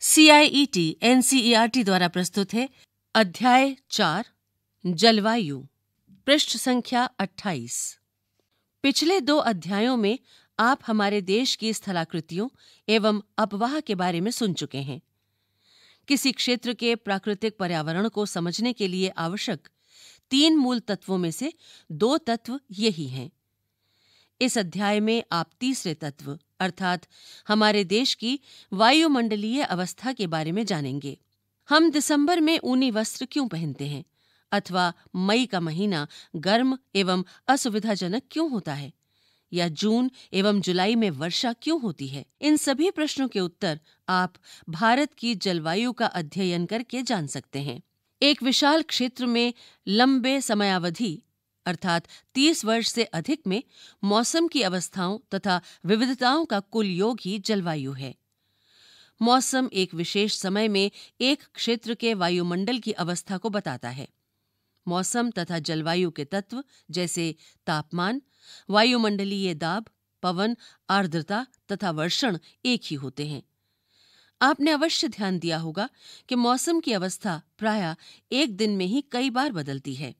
CIET NCERT e e द्वारा प्रस्तुत है अध्याय चार जलवायु पृष्ठ संख्या अट्ठाईस पिछले दो अध्यायों में आप हमारे देश की स्थलाकृतियों एवं अपवाह के बारे में सुन चुके हैं किसी क्षेत्र के प्राकृतिक पर्यावरण को समझने के लिए आवश्यक तीन मूल तत्वों में से दो तत्व यही हैं इस अध्याय में आप तीसरे तत्व अर्थात हमारे देश की वायुमंडलीय अवस्था के बारे में जानेंगे हम दिसंबर में ऊनी वस्त्र क्यों पहनते हैं अथवा मई का महीना गर्म एवं असुविधाजनक क्यों होता है या जून एवं जुलाई में वर्षा क्यों होती है इन सभी प्रश्नों के उत्तर आप भारत की जलवायु का अध्ययन करके जान सकते हैं एक विशाल क्षेत्र में लंबे समयावधि अर्थात 30 वर्ष से अधिक में मौसम की अवस्थाओं तथा विविधताओं का कुल योग ही जलवायु है मौसम एक विशेष समय में एक क्षेत्र के वायुमंडल की अवस्था को बताता है मौसम तथा जलवायु के तत्व जैसे तापमान वायुमंडलीय दाब पवन आर्द्रता तथा वर्षण एक ही होते हैं आपने अवश्य ध्यान दिया होगा कि मौसम की अवस्था प्रायः एक दिन में ही कई बार बदलती है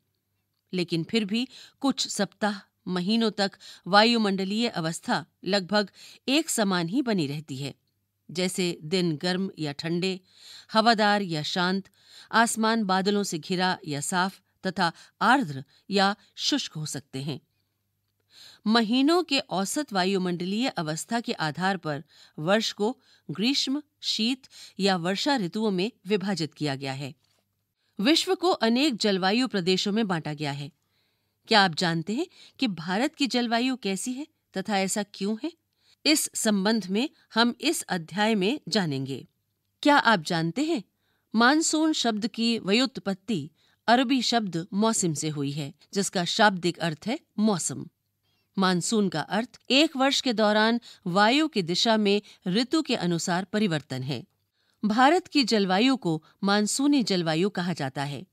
लेकिन फिर भी कुछ सप्ताह महीनों तक वायुमंडलीय अवस्था लगभग एक समान ही बनी रहती है जैसे दिन गर्म या ठंडे हवादार या शांत आसमान बादलों से घिरा या साफ तथा आर्द्र या शुष्क हो सकते हैं महीनों के औसत वायुमंडलीय अवस्था के आधार पर वर्ष को ग्रीष्म शीत या वर्षा ऋतुओं में विभाजित किया गया है विश्व को अनेक जलवायु प्रदेशों में बांटा गया है क्या आप जानते हैं कि भारत की जलवायु कैसी है तथा ऐसा क्यों है इस संबंध में हम इस अध्याय में जानेंगे क्या आप जानते हैं मानसून शब्द की व्युत्पत्ति अरबी शब्द मौसम से हुई है जिसका शाब्दिक अर्थ है मौसम मानसून का अर्थ एक वर्ष के दौरान वायु की दिशा में ऋतु के अनुसार परिवर्तन है भारत की जलवायु को मानसूनी जलवायु कहा जाता है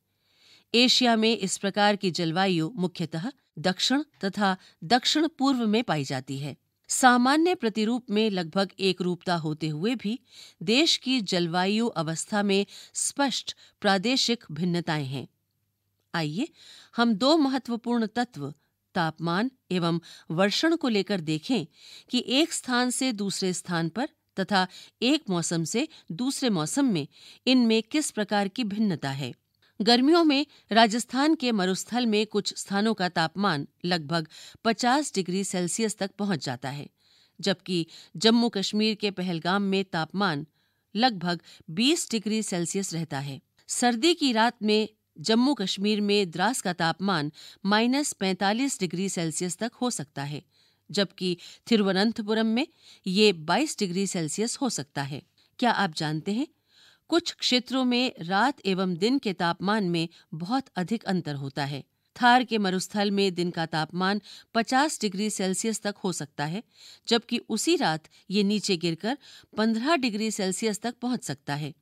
एशिया में इस प्रकार की जलवायु मुख्यतः दक्षिण तथा दक्षिण पूर्व में पाई जाती है सामान्य प्रतिरूप में लगभग एक रूपता होते हुए भी देश की जलवायु अवस्था में स्पष्ट प्रादेशिक भिन्नताएं हैं आइए हम दो महत्वपूर्ण तत्व तापमान एवं वर्षण को लेकर देखें कि एक स्थान से दूसरे स्थान पर तथा एक मौसम से दूसरे मौसम में इनमें किस प्रकार की भिन्नता है गर्मियों में राजस्थान के मरुस्थल में कुछ स्थानों का तापमान लगभग 50 डिग्री सेल्सियस तक पहुंच जाता है जबकि जम्मू कश्मीर के पहलगाम में तापमान लगभग 20 डिग्री सेल्सियस रहता है सर्दी की रात में जम्मू कश्मीर में द्रास का तापमान माइनस पैंतालीस डिग्री सेल्सियस तक हो सकता है जबकि थिरुवनंतपुरम में ये 22 डिग्री सेल्सियस हो सकता है क्या आप जानते हैं कुछ क्षेत्रों में रात एवं दिन के तापमान में बहुत अधिक अंतर होता है थार के मरुस्थल में दिन का तापमान 50 डिग्री सेल्सियस तक हो सकता है जबकि उसी रात ये नीचे गिरकर 15 डिग्री सेल्सियस तक पहुंच सकता है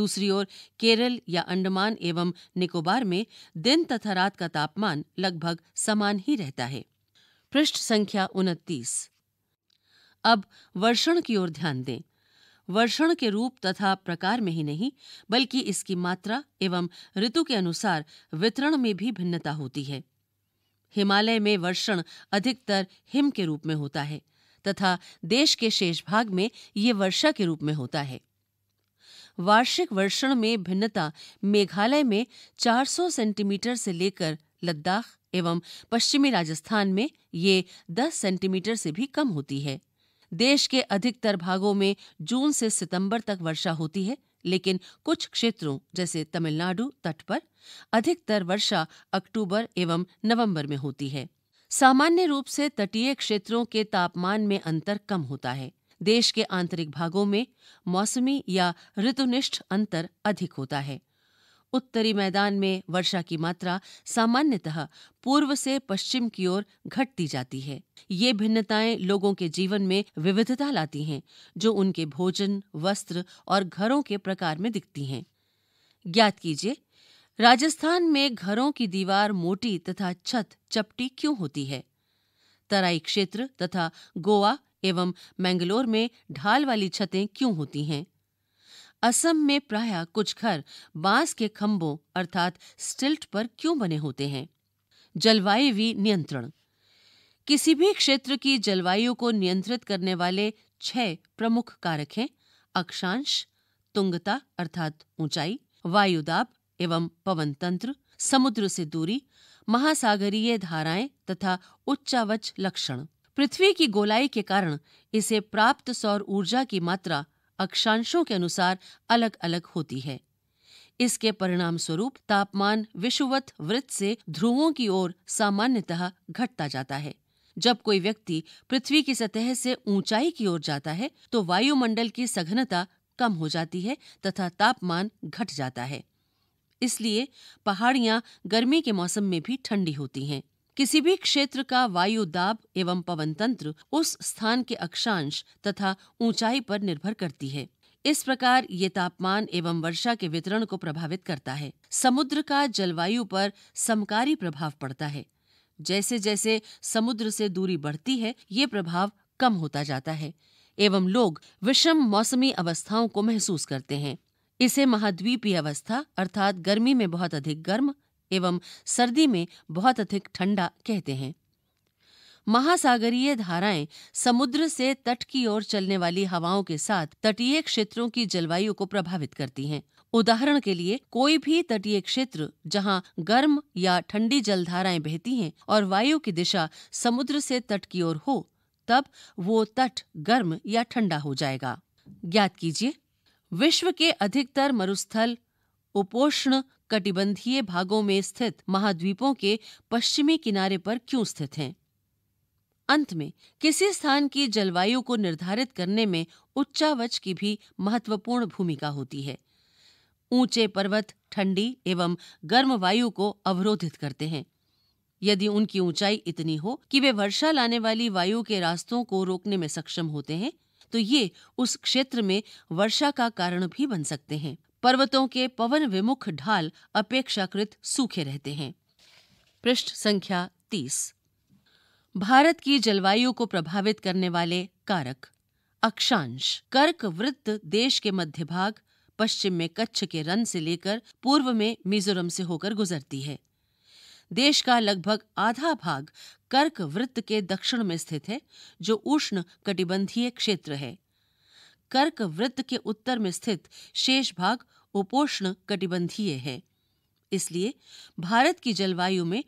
दूसरी ओर केरल या अंडमान एवं निकोबार में दिन तथा रात का तापमान लगभग समान ही रहता है पृष्ठ संख्या उनतीस अब वर्षण की ओर ध्यान दें वर्षण के रूप तथा प्रकार में ही नहीं बल्कि इसकी मात्रा एवं ऋतु के अनुसार वितरण में भी भिन्नता होती है हिमालय में वर्षण अधिकतर हिम के रूप में होता है तथा देश के शेष भाग में ये वर्षा के रूप में होता है वार्षिक वर्षण में भिन्नता मेघालय में 400 सेंटीमीटर से लेकर लद्दाख एवं पश्चिमी राजस्थान में ये 10 सेंटीमीटर से भी कम होती है देश के अधिकतर भागों में जून से सितंबर तक वर्षा होती है लेकिन कुछ क्षेत्रों जैसे तमिलनाडु तट पर अधिकतर वर्षा अक्टूबर एवं नवंबर में होती है सामान्य रूप से तटीय क्षेत्रों के तापमान में अंतर कम होता है देश के आंतरिक भागों में मौसमी या ऋतुनिष्ठ अंतर अधिक होता है उत्तरी मैदान में वर्षा की मात्रा सामान्यतः पूर्व से पश्चिम की ओर घटती जाती है ये भिन्नताएं लोगों के जीवन में विविधता लाती हैं जो उनके भोजन वस्त्र और घरों के प्रकार में दिखती हैं ज्ञात कीजिए राजस्थान में घरों की दीवार मोटी तथा छत चपटी क्यों होती है तराई क्षेत्र तथा गोवा एवं मैंगलोर में ढाल वाली छतें क्यों होती हैं असम में प्राय कुछ घर बांस के खंभों अर्थात स्टिल्ट पर क्यों बने होते हैं जलवायु नियंत्रण किसी भी क्षेत्र की जलवायु को नियंत्रित करने वाले छह प्रमुख कारक हैं अक्षांश तुंगता अर्थात ऊंचाई वायुदाब एवं पवन तंत्र समुद्र से दूरी महासागरीय धाराएं तथा उच्चावच लक्षण पृथ्वी की गोलाई के कारण इसे प्राप्त सौर ऊर्जा की मात्रा अक्षांशों के अनुसार अलग अलग होती है इसके परिणाम स्वरूप तापमान विषुवत वृत्त से ध्रुवों की ओर सामान्यतः घटता जाता है जब कोई व्यक्ति पृथ्वी की सतह से ऊंचाई की ओर जाता है तो वायुमंडल की सघनता कम हो जाती है तथा तापमान घट जाता है इसलिए पहाड़ियां गर्मी के मौसम में भी ठंडी होती हैं किसी भी क्षेत्र का वायु दाब एवं पवन तंत्र उस स्थान के अक्षांश तथा ऊंचाई पर निर्भर करती है इस प्रकार ये तापमान एवं वर्षा के वितरण को प्रभावित करता है समुद्र का जलवायु पर समकारी प्रभाव पड़ता है जैसे जैसे समुद्र से दूरी बढ़ती है ये प्रभाव कम होता जाता है एवं लोग विषम मौसमी अवस्थाओं को महसूस करते हैं इसे महाद्वीपीय अवस्था अर्थात गर्मी में बहुत अधिक गर्म एवं सर्दी में बहुत अधिक ठंडा कहते हैं महासागरीय धाराएं समुद्र से तट की ओर चलने वाली हवाओं के साथ तटीय क्षेत्रों की जलवायु को प्रभावित करती हैं उदाहरण के लिए कोई भी तटीय क्षेत्र जहां गर्म या ठंडी जलधाराएं बहती हैं और वायु की दिशा समुद्र से तट की ओर हो तब वो तट गर्म या ठंडा हो जाएगा ज्ञात कीजिए विश्व के अधिकतर मरुस्थल उपोष्ण कटिबंधीय भागों में स्थित महाद्वीपों के पश्चिमी किनारे पर क्यों स्थित हैं अंत में किसी स्थान की जलवायु को निर्धारित करने में उच्चावच की भी महत्वपूर्ण भूमिका होती है ऊंचे पर्वत ठंडी एवं गर्म वायु को अवरोधित करते हैं यदि उनकी ऊंचाई इतनी हो कि वे वर्षा लाने वाली वायु के रास्तों को रोकने में सक्षम होते हैं तो ये उस क्षेत्र में वर्षा का कारण भी बन सकते हैं पर्वतों के पवन विमुख ढाल अपेक्षाकृत सूखे रहते हैं पृष्ठ संख्या तीस भारत की जलवायु को प्रभावित करने वाले कारक अक्षांश कर्क वृत्त देश के मध्य भाग पश्चिम में कच्छ के रन से लेकर पूर्व में मिजोरम से होकर गुजरती है देश का लगभग आधा भाग कर्क वृत्त के दक्षिण में स्थित है जो उष्ण कटिबंधीय क्षेत्र है कर्क वृत्त के उत्तर में स्थित शेष भाग उपोष्ण कटिबंधीय है इसलिए भारत की जलवायु में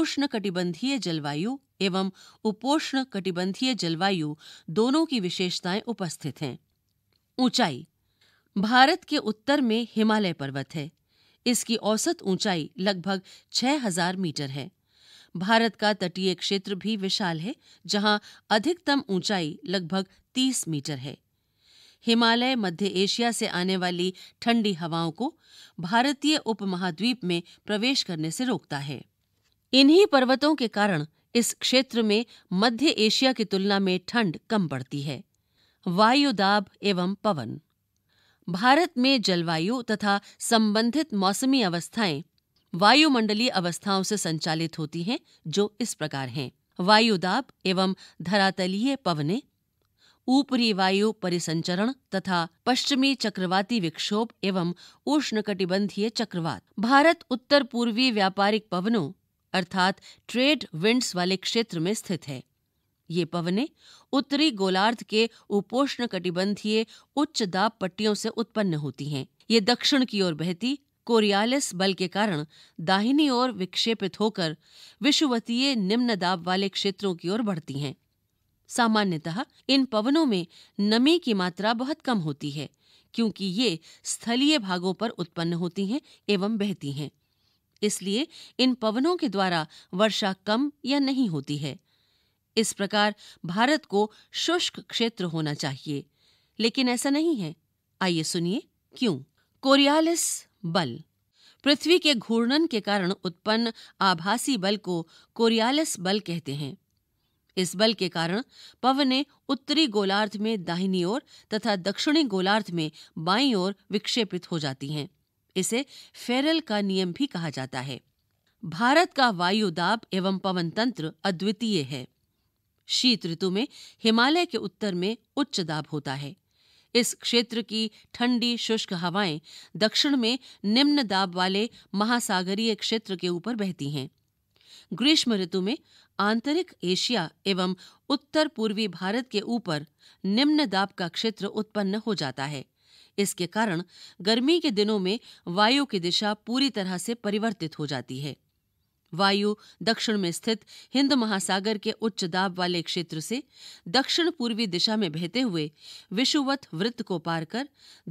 उष्ण कटिबंधीय जलवायु एवं उपोष्ण कटिबंधीय जलवायु दोनों की विशेषताएं उपस्थित हैं ऊंचाई भारत के उत्तर में हिमालय पर्वत है इसकी औसत ऊंचाई लगभग 6000 मीटर है भारत का तटीय क्षेत्र भी विशाल है जहां अधिकतम ऊंचाई लगभग 30 मीटर है हिमालय मध्य एशिया से आने वाली ठंडी हवाओं को भारतीय उपमहाद्वीप में प्रवेश करने से रोकता है इन्हीं पर्वतों के कारण इस क्षेत्र में मध्य एशिया की तुलना में ठंड कम पड़ती है वायु दाब एवं पवन भारत में जलवायु तथा संबंधित मौसमी अवस्थाएं वायुमंडलीय अवस्थाओं से संचालित होती हैं जो इस प्रकार हैं वायुदाब एवं धरातलीय पवने ऊपरी वायु परिसंचरण तथा पश्चिमी चक्रवाती विक्षोभ एवं उष्णकटिबंधीय चक्रवात भारत उत्तर पूर्वी व्यापारिक पवनों अर्थात ट्रेड विंड्स वाले क्षेत्र में स्थित है ये पवने उत्तरी गोलार्ध के उपोष्ण कटिबंधीय उच्च दाब पट्टियों से उत्पन्न होती हैं ये दक्षिण की ओर बहती कोरियालिस बल के कारण दाहिनी ओर विक्षेपित होकर विश्ववतीय निम्न दाब वाले क्षेत्रों की ओर बढ़ती हैं सामान्यतः इन पवनों में नमी की मात्रा बहुत कम होती है क्योंकि ये स्थलीय भागों पर उत्पन्न होती हैं एवं बहती हैं इसलिए इन पवनों के द्वारा वर्षा कम या नहीं होती है इस प्रकार भारत को शुष्क क्षेत्र होना चाहिए लेकिन ऐसा नहीं है आइए सुनिए क्यों कोरियालिस बल पृथ्वी के घूर्णन के कारण उत्पन्न आभासी बल को कोरियालिस बल कहते हैं इस बल के कारण पवन ने उत्तरी गोलार्ध में दाहिनी ओर तथा दक्षिणी गोलार्ध में बाईं ओर विक्षेपित हो जाती हैं इसे फेरल का नियम भी कहा जाता है भारत का वायु दाब एवं पवन तंत्र अद्वितीय है शीत ऋतु में हिमालय के उत्तर में उच्च दाब होता है इस क्षेत्र की ठंडी शुष्क हवाएं दक्षिण में निम्न दाब वाले महासागरीय क्षेत्र के ऊपर बहती हैं ग्रीष्म ऋतु में आंतरिक एशिया एवं उत्तर पूर्वी भारत के ऊपर निम्न दाब का क्षेत्र उत्पन्न हो जाता है इसके कारण गर्मी के दिनों में वायु की दिशा पूरी तरह से परिवर्तित हो जाती है वायु दक्षिण में स्थित हिंद महासागर के उच्च दाब वाले क्षेत्र से दक्षिण पूर्वी दिशा में बहते हुए विषुवत वृत्त को पार कर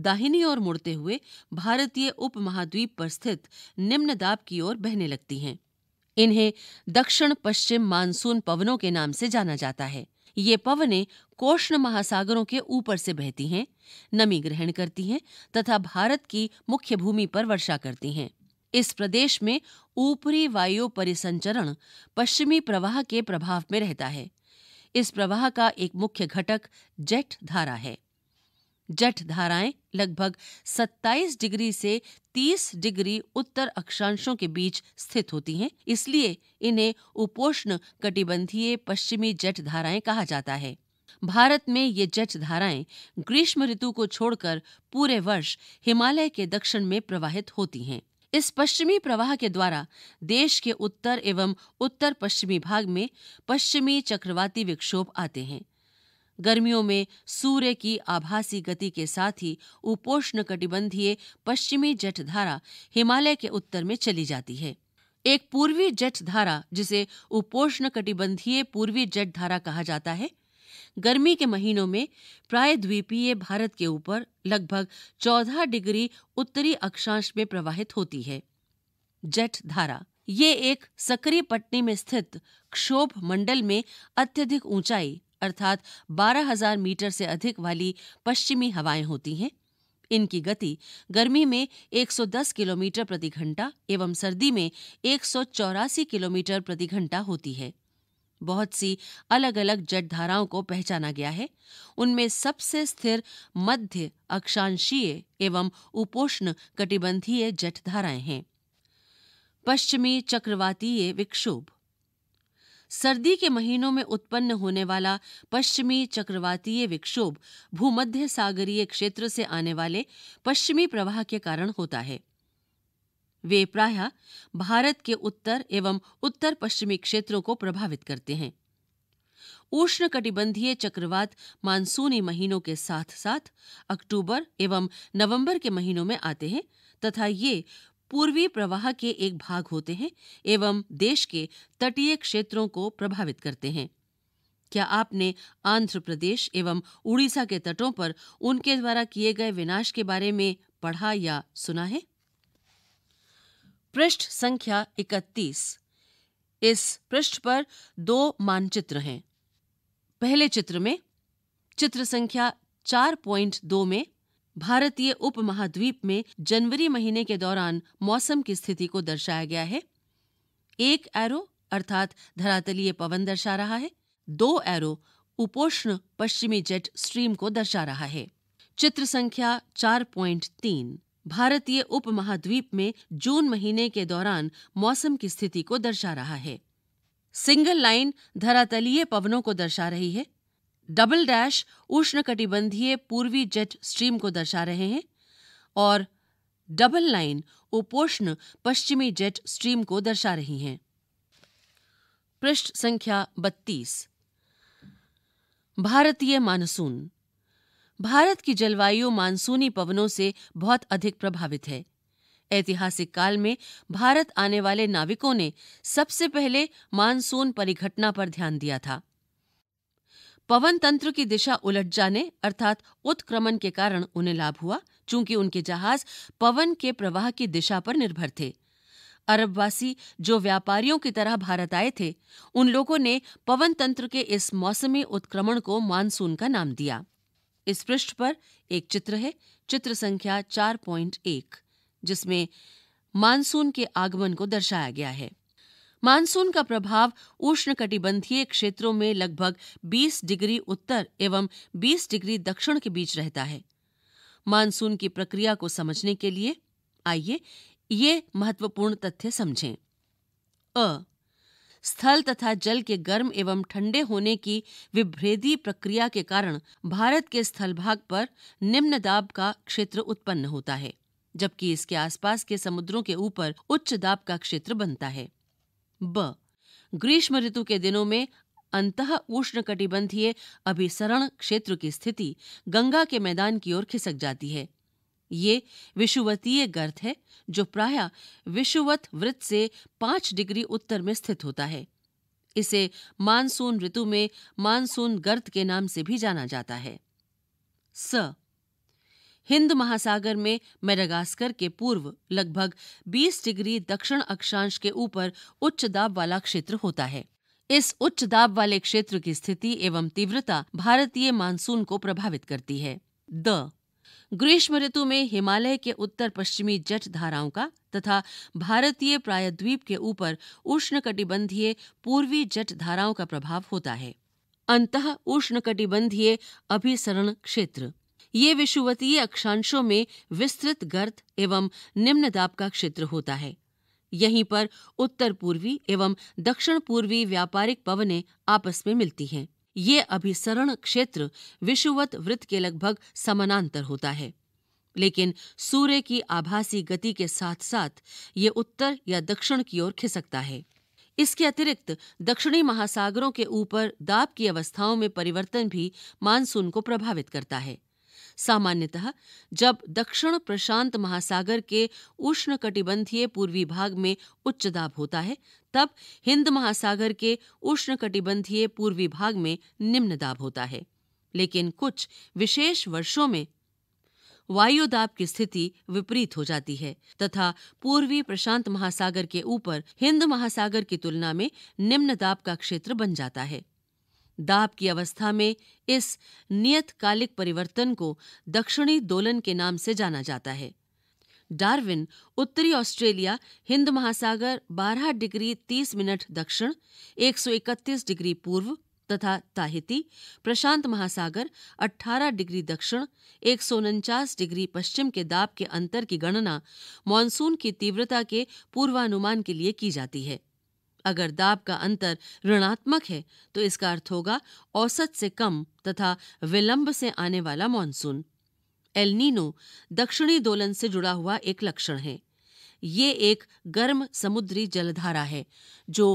दाहिनी ओर मुड़ते हुए भारतीय उपमहाद्वीप पर स्थित निम्न दाब की ओर बहने लगती हैं इन्हें दक्षिण पश्चिम मानसून पवनों के नाम से जाना जाता है ये पवने कोष्ण महासागरों के ऊपर से बहती हैं नमी ग्रहण करती हैं तथा भारत की मुख्य भूमि पर वर्षा करती हैं इस प्रदेश में ऊपरी वायु परिसंचरण पश्चिमी प्रवाह के प्रभाव में रहता है इस प्रवाह का एक मुख्य घटक जेट धारा है जठ धाराएं लगभग 27 डिग्री से 30 डिग्री उत्तर अक्षांशों के बीच स्थित होती हैं इसलिए इन्हें उपोष्ण कटिबंधीय पश्चिमी जठ धाराएं कहा जाता है भारत में ये जट धाराएं ग्रीष्म ऋतु को छोड़कर पूरे वर्ष हिमालय के दक्षिण में प्रवाहित होती हैं इस पश्चिमी प्रवाह के द्वारा देश के उत्तर एवं उत्तर पश्चिमी भाग में पश्चिमी चक्रवाती विक्षोभ आते हैं गर्मियों में सूर्य की आभासी गति के साथ ही उपोष्ण कटिबंधीय पश्चिमी धारा हिमालय के उत्तर में चली जाती है एक पूर्वी धारा जिसे उपोष्ण कटिबंधीय पूर्वी जठधारा कहा जाता है गर्मी के महीनों में प्राय द्वीपीय भारत के ऊपर लगभग 14 डिग्री उत्तरी अक्षांश में प्रवाहित होती है जट धारा ये एक सक्रिय पट्टी में स्थित क्षोभ मंडल में अत्यधिक ऊंचाई अर्थात 12,000 मीटर से अधिक वाली पश्चिमी हवाएं होती हैं इनकी गति गर्मी में 110 किलोमीटर प्रति घंटा एवं सर्दी में एक किलोमीटर प्रति घंटा होती है बहुत सी अलग अलग जट धाराओं को पहचाना गया है उनमें सबसे स्थिर मध्य अक्षांशीय एवं उपोष्ण कटिबंधीय जट धाराएं हैं पश्चिमी चक्रवातीय विक्षोभ सर्दी के महीनों में उत्पन्न होने वाला पश्चिमी चक्रवातीय विक्षोभ भूमध्य सागरीय क्षेत्र से आने वाले पश्चिमी प्रवाह के कारण होता है वे प्राय भारत के उत्तर एवं उत्तर पश्चिमी क्षेत्रों को प्रभावित करते हैं उष्ण कटिबंधीय चक्रवात मानसूनी महीनों के साथ साथ अक्टूबर एवं नवंबर के महीनों में आते हैं तथा ये पूर्वी प्रवाह के एक भाग होते हैं एवं देश के तटीय क्षेत्रों को प्रभावित करते हैं क्या आपने आंध्र प्रदेश एवं उड़ीसा के तटों पर उनके द्वारा किए गए विनाश के बारे में पढ़ा या सुना है पृष्ठ संख्या 31 इस पृष्ठ पर दो मानचित्र हैं पहले चित्र में चित्र संख्या 4.2 में भारतीय उपमहाद्वीप में जनवरी महीने के दौरान मौसम की स्थिति को दर्शाया गया है एक एरो अर्थात धरातलीय पवन दर्शा रहा है दो एरो उपोष्ण पश्चिमी जेट स्ट्रीम को दर्शा रहा है चित्र संख्या चार तीन भारतीय उपमहाद्वीप में जून महीने के दौरान मौसम की स्थिति को दर्शा रहा है सिंगल लाइन धरातलीय पवनों को दर्शा रही है डबल डैश उष्णकटिबंधीय पूर्वी जेट स्ट्रीम को दर्शा रहे हैं और डबल लाइन उपोष्ण पश्चिमी जेट स्ट्रीम को दर्शा रही हैं पृष्ठ संख्या 32 भारतीय मानसून भारत की जलवायु मानसूनी पवनों से बहुत अधिक प्रभावित है ऐतिहासिक काल में भारत आने वाले नाविकों ने सबसे पहले मानसून परिघटना पर ध्यान दिया था पवन तंत्र की दिशा उलट जाने अर्थात उत्क्रमण के कारण उन्हें लाभ हुआ चूंकि उनके जहाज पवन के प्रवाह की दिशा पर निर्भर थे अरबवासी जो व्यापारियों की तरह भारत आए थे उन लोगों ने पवन तंत्र के इस मौसमी उत्क्रमण को मानसून का नाम दिया इस पृष्ठ पर एक चित्र है चित्र संख्या 4.1 जिसमें मानसून के आगमन को दर्शाया गया है मानसून का प्रभाव उष्णकटिबंधीय क्षेत्रों में लगभग 20 डिग्री उत्तर एवं 20 डिग्री दक्षिण के बीच रहता है मानसून की प्रक्रिया को समझने के लिए आइए ये महत्वपूर्ण तथ्य समझें अ स्थल तथा जल के गर्म एवं ठंडे होने की विभेदी प्रक्रिया के कारण भारत के स्थल भाग पर निम्न दाब का क्षेत्र उत्पन्न होता है जबकि इसके आसपास के समुद्रों के ऊपर उच्च दाब का क्षेत्र बनता है ब ग्रीष्म ऋतु के दिनों में अंत उष्ण कटिबंधीय अभिसरण क्षेत्र की स्थिति गंगा के मैदान की ओर खिसक जाती है ये विषुवतीय गर्त है जो प्राय विषुवत वृत्त से पांच डिग्री उत्तर में स्थित होता है इसे मानसून ऋतु में मानसून गर्त के नाम से भी जाना जाता है स हिंद महासागर में मेडागास्कर के पूर्व लगभग 20 डिग्री दक्षिण अक्षांश के ऊपर उच्च दाब वाला क्षेत्र होता है इस उच्च दाब वाले क्षेत्र की स्थिति एवं तीव्रता भारतीय मानसून को प्रभावित करती है द ग्रीष्म ऋतु में हिमालय के उत्तर पश्चिमी जट धाराओं का तथा भारतीय प्रायद्वीप के ऊपर उष्णकटिबंधीय पूर्वी जट धाराओं का प्रभाव होता है अंत उष्णकटिबंधीय अभिसरण क्षेत्र ये विषुवतीय अक्षांशों में विस्तृत गर्त एवं निम्न दाब का क्षेत्र होता है यहीं पर उत्तर पूर्वी एवं दक्षिण पूर्वी व्यापारिक पवने आपस में मिलती हैं ये अभिसरण क्षेत्र विषुवत वृत्त के लगभग समानांतर होता है लेकिन सूर्य की आभासी गति के साथ साथ ये उत्तर या दक्षिण की ओर खिसकता है इसके अतिरिक्त दक्षिणी महासागरों के ऊपर दाब की अवस्थाओं में परिवर्तन भी मानसून को प्रभावित करता है सामान्यतः जब दक्षिण प्रशांत महासागर के उष्णकटिबंधीय पूर्वी भाग में उच्च दाब होता है तब हिंद महासागर के उष्णकटिबंधीय पूर्वी भाग में निम्न दाब होता है लेकिन कुछ विशेष वर्षों में वायु दाब की स्थिति विपरीत हो जाती है तथा पूर्वी प्रशांत महासागर के ऊपर हिंद महासागर की तुलना में निम्न दाब का क्षेत्र बन जाता है दाब की अवस्था में इस नियतकालिक परिवर्तन को दक्षिणी दोलन के नाम से जाना जाता है डार्विन उत्तरी ऑस्ट्रेलिया हिंद महासागर 12 डिग्री 30 मिनट दक्षिण 131 डिग्री पूर्व तथा ताहिती प्रशांत महासागर 18 डिग्री दक्षिण एक डिग्री पश्चिम के दाब के अंतर की गणना मानसून की तीव्रता के पूर्वानुमान के लिए की जाती है अगर दाब का अंतर ऋणात्मक है तो इसका अर्थ होगा औसत से कम तथा विलंब से आने वाला मानसून एलनीनो दक्षिणी दोलन से जुड़ा हुआ एक लक्षण है ये एक गर्म समुद्री जलधारा है जो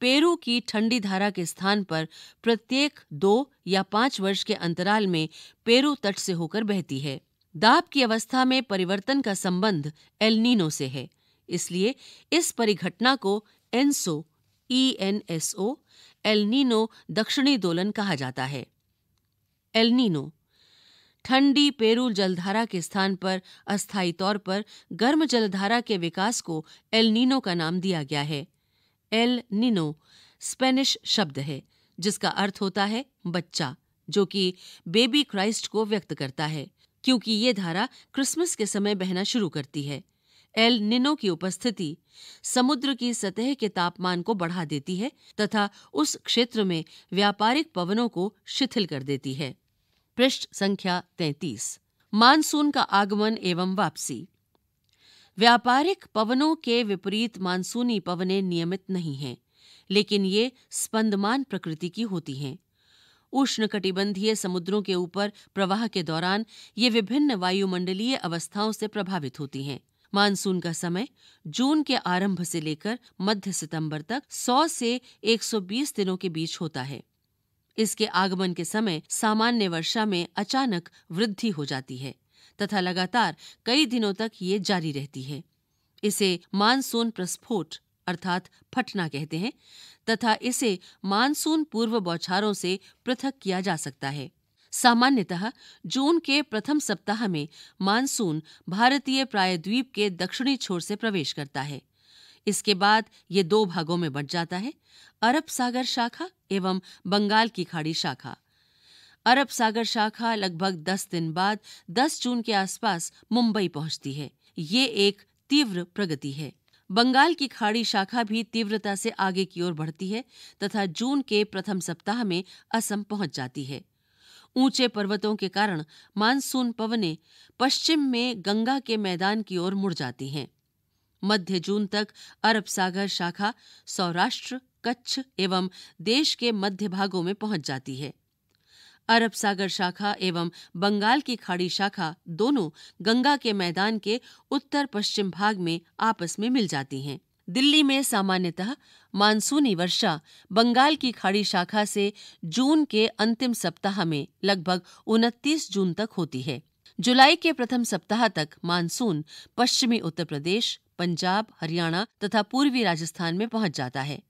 पेरू की ठंडी धारा के स्थान पर प्रत्येक दो या पांच वर्ष के अंतराल में पेरू तट से होकर बहती है दाब की अवस्था में परिवर्तन का संबंध एलनीनो से है इसलिए इस परिघटना को ENSO E N S O El Nino दक्षिणी दोलन कहा जाता है एलनीनो ठंडी पेरू जलधारा के स्थान पर अस्थायी तौर पर गर्म जलधारा के विकास को एलनीनो का नाम दिया गया है एल नीनो स्पेनिश शब्द है जिसका अर्थ होता है बच्चा जो कि बेबी क्राइस्ट को व्यक्त करता है क्योंकि ये धारा क्रिसमस के समय बहना शुरू करती है एल निनो की उपस्थिति समुद्र की सतह के तापमान को बढ़ा देती है तथा उस क्षेत्र में व्यापारिक पवनों को शिथिल कर देती है पृष्ठ संख्या तैतीस मानसून का आगमन एवं वापसी व्यापारिक पवनों के विपरीत मानसूनी पवनें नियमित नहीं हैं लेकिन ये स्पंदमान प्रकृति की होती हैं उष्णकटिबंधीय समुद्रों के ऊपर प्रवाह के दौरान ये विभिन्न वायुमंडलीय अवस्थाओं से प्रभावित होती हैं मानसून का समय जून के आरंभ से लेकर मध्य सितंबर तक 100 से 120 दिनों के बीच होता है इसके आगमन के समय सामान्य वर्षा में अचानक वृद्धि हो जाती है तथा लगातार कई दिनों तक ये जारी रहती है इसे मानसून प्रस्फोट अर्थात फटना कहते हैं तथा इसे मानसून पूर्व बौछारों से पृथक किया जा सकता है सामान्यतः जून के प्रथम सप्ताह में मानसून भारतीय प्रायद्वीप के दक्षिणी छोर से प्रवेश करता है इसके बाद ये दो भागों में बंट जाता है अरब सागर शाखा एवं बंगाल की खाड़ी शाखा अरब सागर शाखा लगभग 10 दिन बाद 10 जून के आसपास मुंबई पहुंचती है ये एक तीव्र प्रगति है बंगाल की खाड़ी शाखा भी तीव्रता से आगे की ओर बढ़ती है तथा जून के प्रथम सप्ताह में असम पहुंच जाती है ऊंचे पर्वतों के कारण मानसून पवने पश्चिम में गंगा के मैदान की ओर मुड़ जाती हैं मध्य जून तक अरब सागर शाखा सौराष्ट्र कच्छ एवं देश के मध्य भागों में पहुंच जाती है अरब सागर शाखा एवं बंगाल की खाड़ी शाखा दोनों गंगा के मैदान के उत्तर पश्चिम भाग में आपस में मिल जाती हैं दिल्ली में सामान्यतः मानसूनी वर्षा बंगाल की खाड़ी शाखा से जून के अंतिम सप्ताह में लगभग उनतीस जून तक होती है जुलाई के प्रथम सप्ताह तक मानसून पश्चिमी उत्तर प्रदेश पंजाब हरियाणा तथा पूर्वी राजस्थान में पहुंच जाता है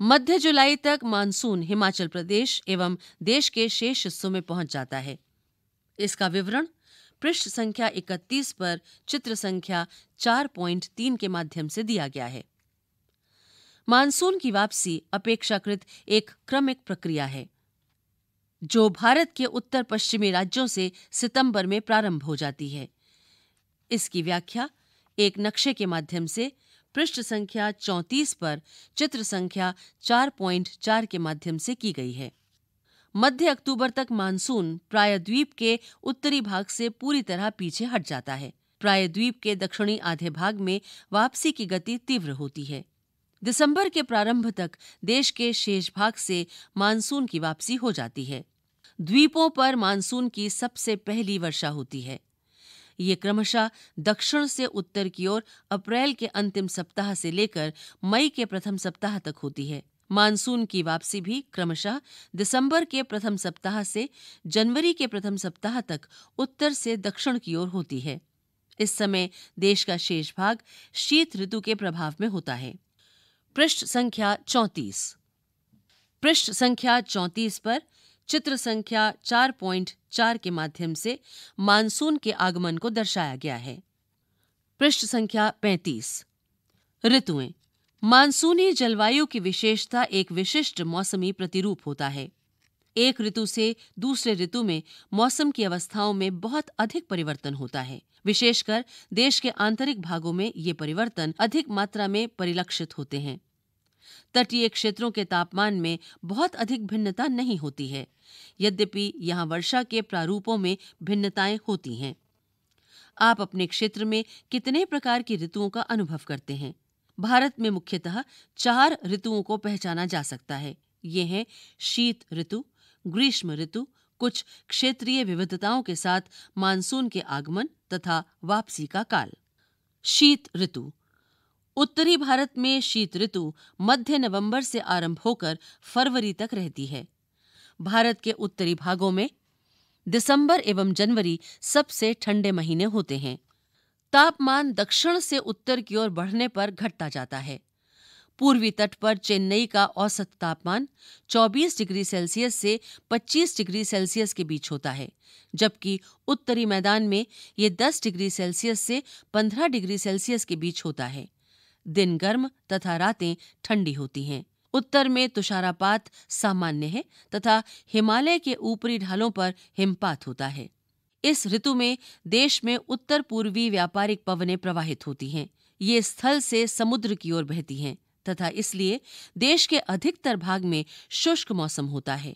मध्य जुलाई तक मानसून हिमाचल प्रदेश एवं देश के शेष हिस्सों में पहुंच जाता है इसका विवरण पृष्ठ संख्या 31 पर चित्र संख्या 4.3 के माध्यम से दिया गया है मानसून की वापसी अपेक्षाकृत एक क्रमिक प्रक्रिया है जो भारत के उत्तर पश्चिमी राज्यों से सितंबर में प्रारंभ हो जाती है इसकी व्याख्या एक नक्शे के माध्यम से पृष्ठ संख्या 34 पर चित्र संख्या 4.4 के माध्यम से की गई है मध्य अक्टूबर तक मानसून प्रायद्वीप के उत्तरी भाग से पूरी तरह पीछे हट जाता है प्रायद्वीप के दक्षिणी आधे भाग में वापसी की गति तीव्र होती है दिसंबर के प्रारंभ तक देश के शेष भाग से मानसून की वापसी हो जाती है द्वीपों पर मानसून की सबसे पहली वर्षा होती है ये क्रमशः दक्षिण से उत्तर की ओर अप्रैल के अंतिम सप्ताह से लेकर मई के प्रथम सप्ताह तक होती है मानसून की वापसी भी क्रमशः दिसंबर के प्रथम सप्ताह से जनवरी के प्रथम सप्ताह तक उत्तर से दक्षिण की ओर होती है इस समय देश का शेष भाग शीत ऋतु के प्रभाव में होता है पृष्ठ संख्या चौंतीस पृष्ठ संख्या चौंतीस पर चित्र संख्या चार चार के माध्यम से मानसून के आगमन को दर्शाया गया है पृष्ठ संख्या पैंतीस ऋतुएं मानसूनी जलवायु की विशेषता एक विशिष्ट मौसमी प्रतिरूप होता है एक ऋतु से दूसरे ऋतु में मौसम की अवस्थाओं में बहुत अधिक परिवर्तन होता है विशेषकर देश के आंतरिक भागों में ये परिवर्तन अधिक मात्रा में परिलक्षित होते हैं तटीय क्षेत्रों के तापमान में बहुत अधिक भिन्नता नहीं होती है यद्यपि यहाँ वर्षा के प्रारूपों में भिन्नताएं होती हैं आप अपने क्षेत्र में कितने प्रकार की ऋतुओं का अनुभव करते हैं भारत में मुख्यतः चार ऋतुओं को पहचाना जा सकता है ये हैं शीत ऋतु ग्रीष्म ऋतु कुछ क्षेत्रीय विविधताओं के साथ मानसून के आगमन तथा वापसी का काल शीत ऋतु उत्तरी भारत में शीत ऋतु मध्य नवंबर से आरंभ होकर फरवरी तक रहती है भारत के उत्तरी भागों में दिसंबर एवं जनवरी सबसे ठंडे महीने होते हैं तापमान दक्षिण से उत्तर की ओर बढ़ने पर घटता जाता है पूर्वी तट पर चेन्नई का औसत तापमान 24 डिग्री सेल्सियस से 25 डिग्री सेल्सियस के बीच होता है जबकि उत्तरी मैदान में ये 10 डिग्री सेल्सियस से 15 डिग्री सेल्सियस के बीच होता है दिन गर्म तथा रातें ठंडी होती हैं उत्तर में तुषारापात सामान्य है तथा हिमालय के ऊपरी ढालों पर हिमपात होता है इस ऋतु में देश में उत्तर पूर्वी व्यापारिक पवने प्रवाहित होती हैं ये स्थल से समुद्र की ओर बहती हैं तथा इसलिए देश के अधिकतर भाग में शुष्क मौसम होता है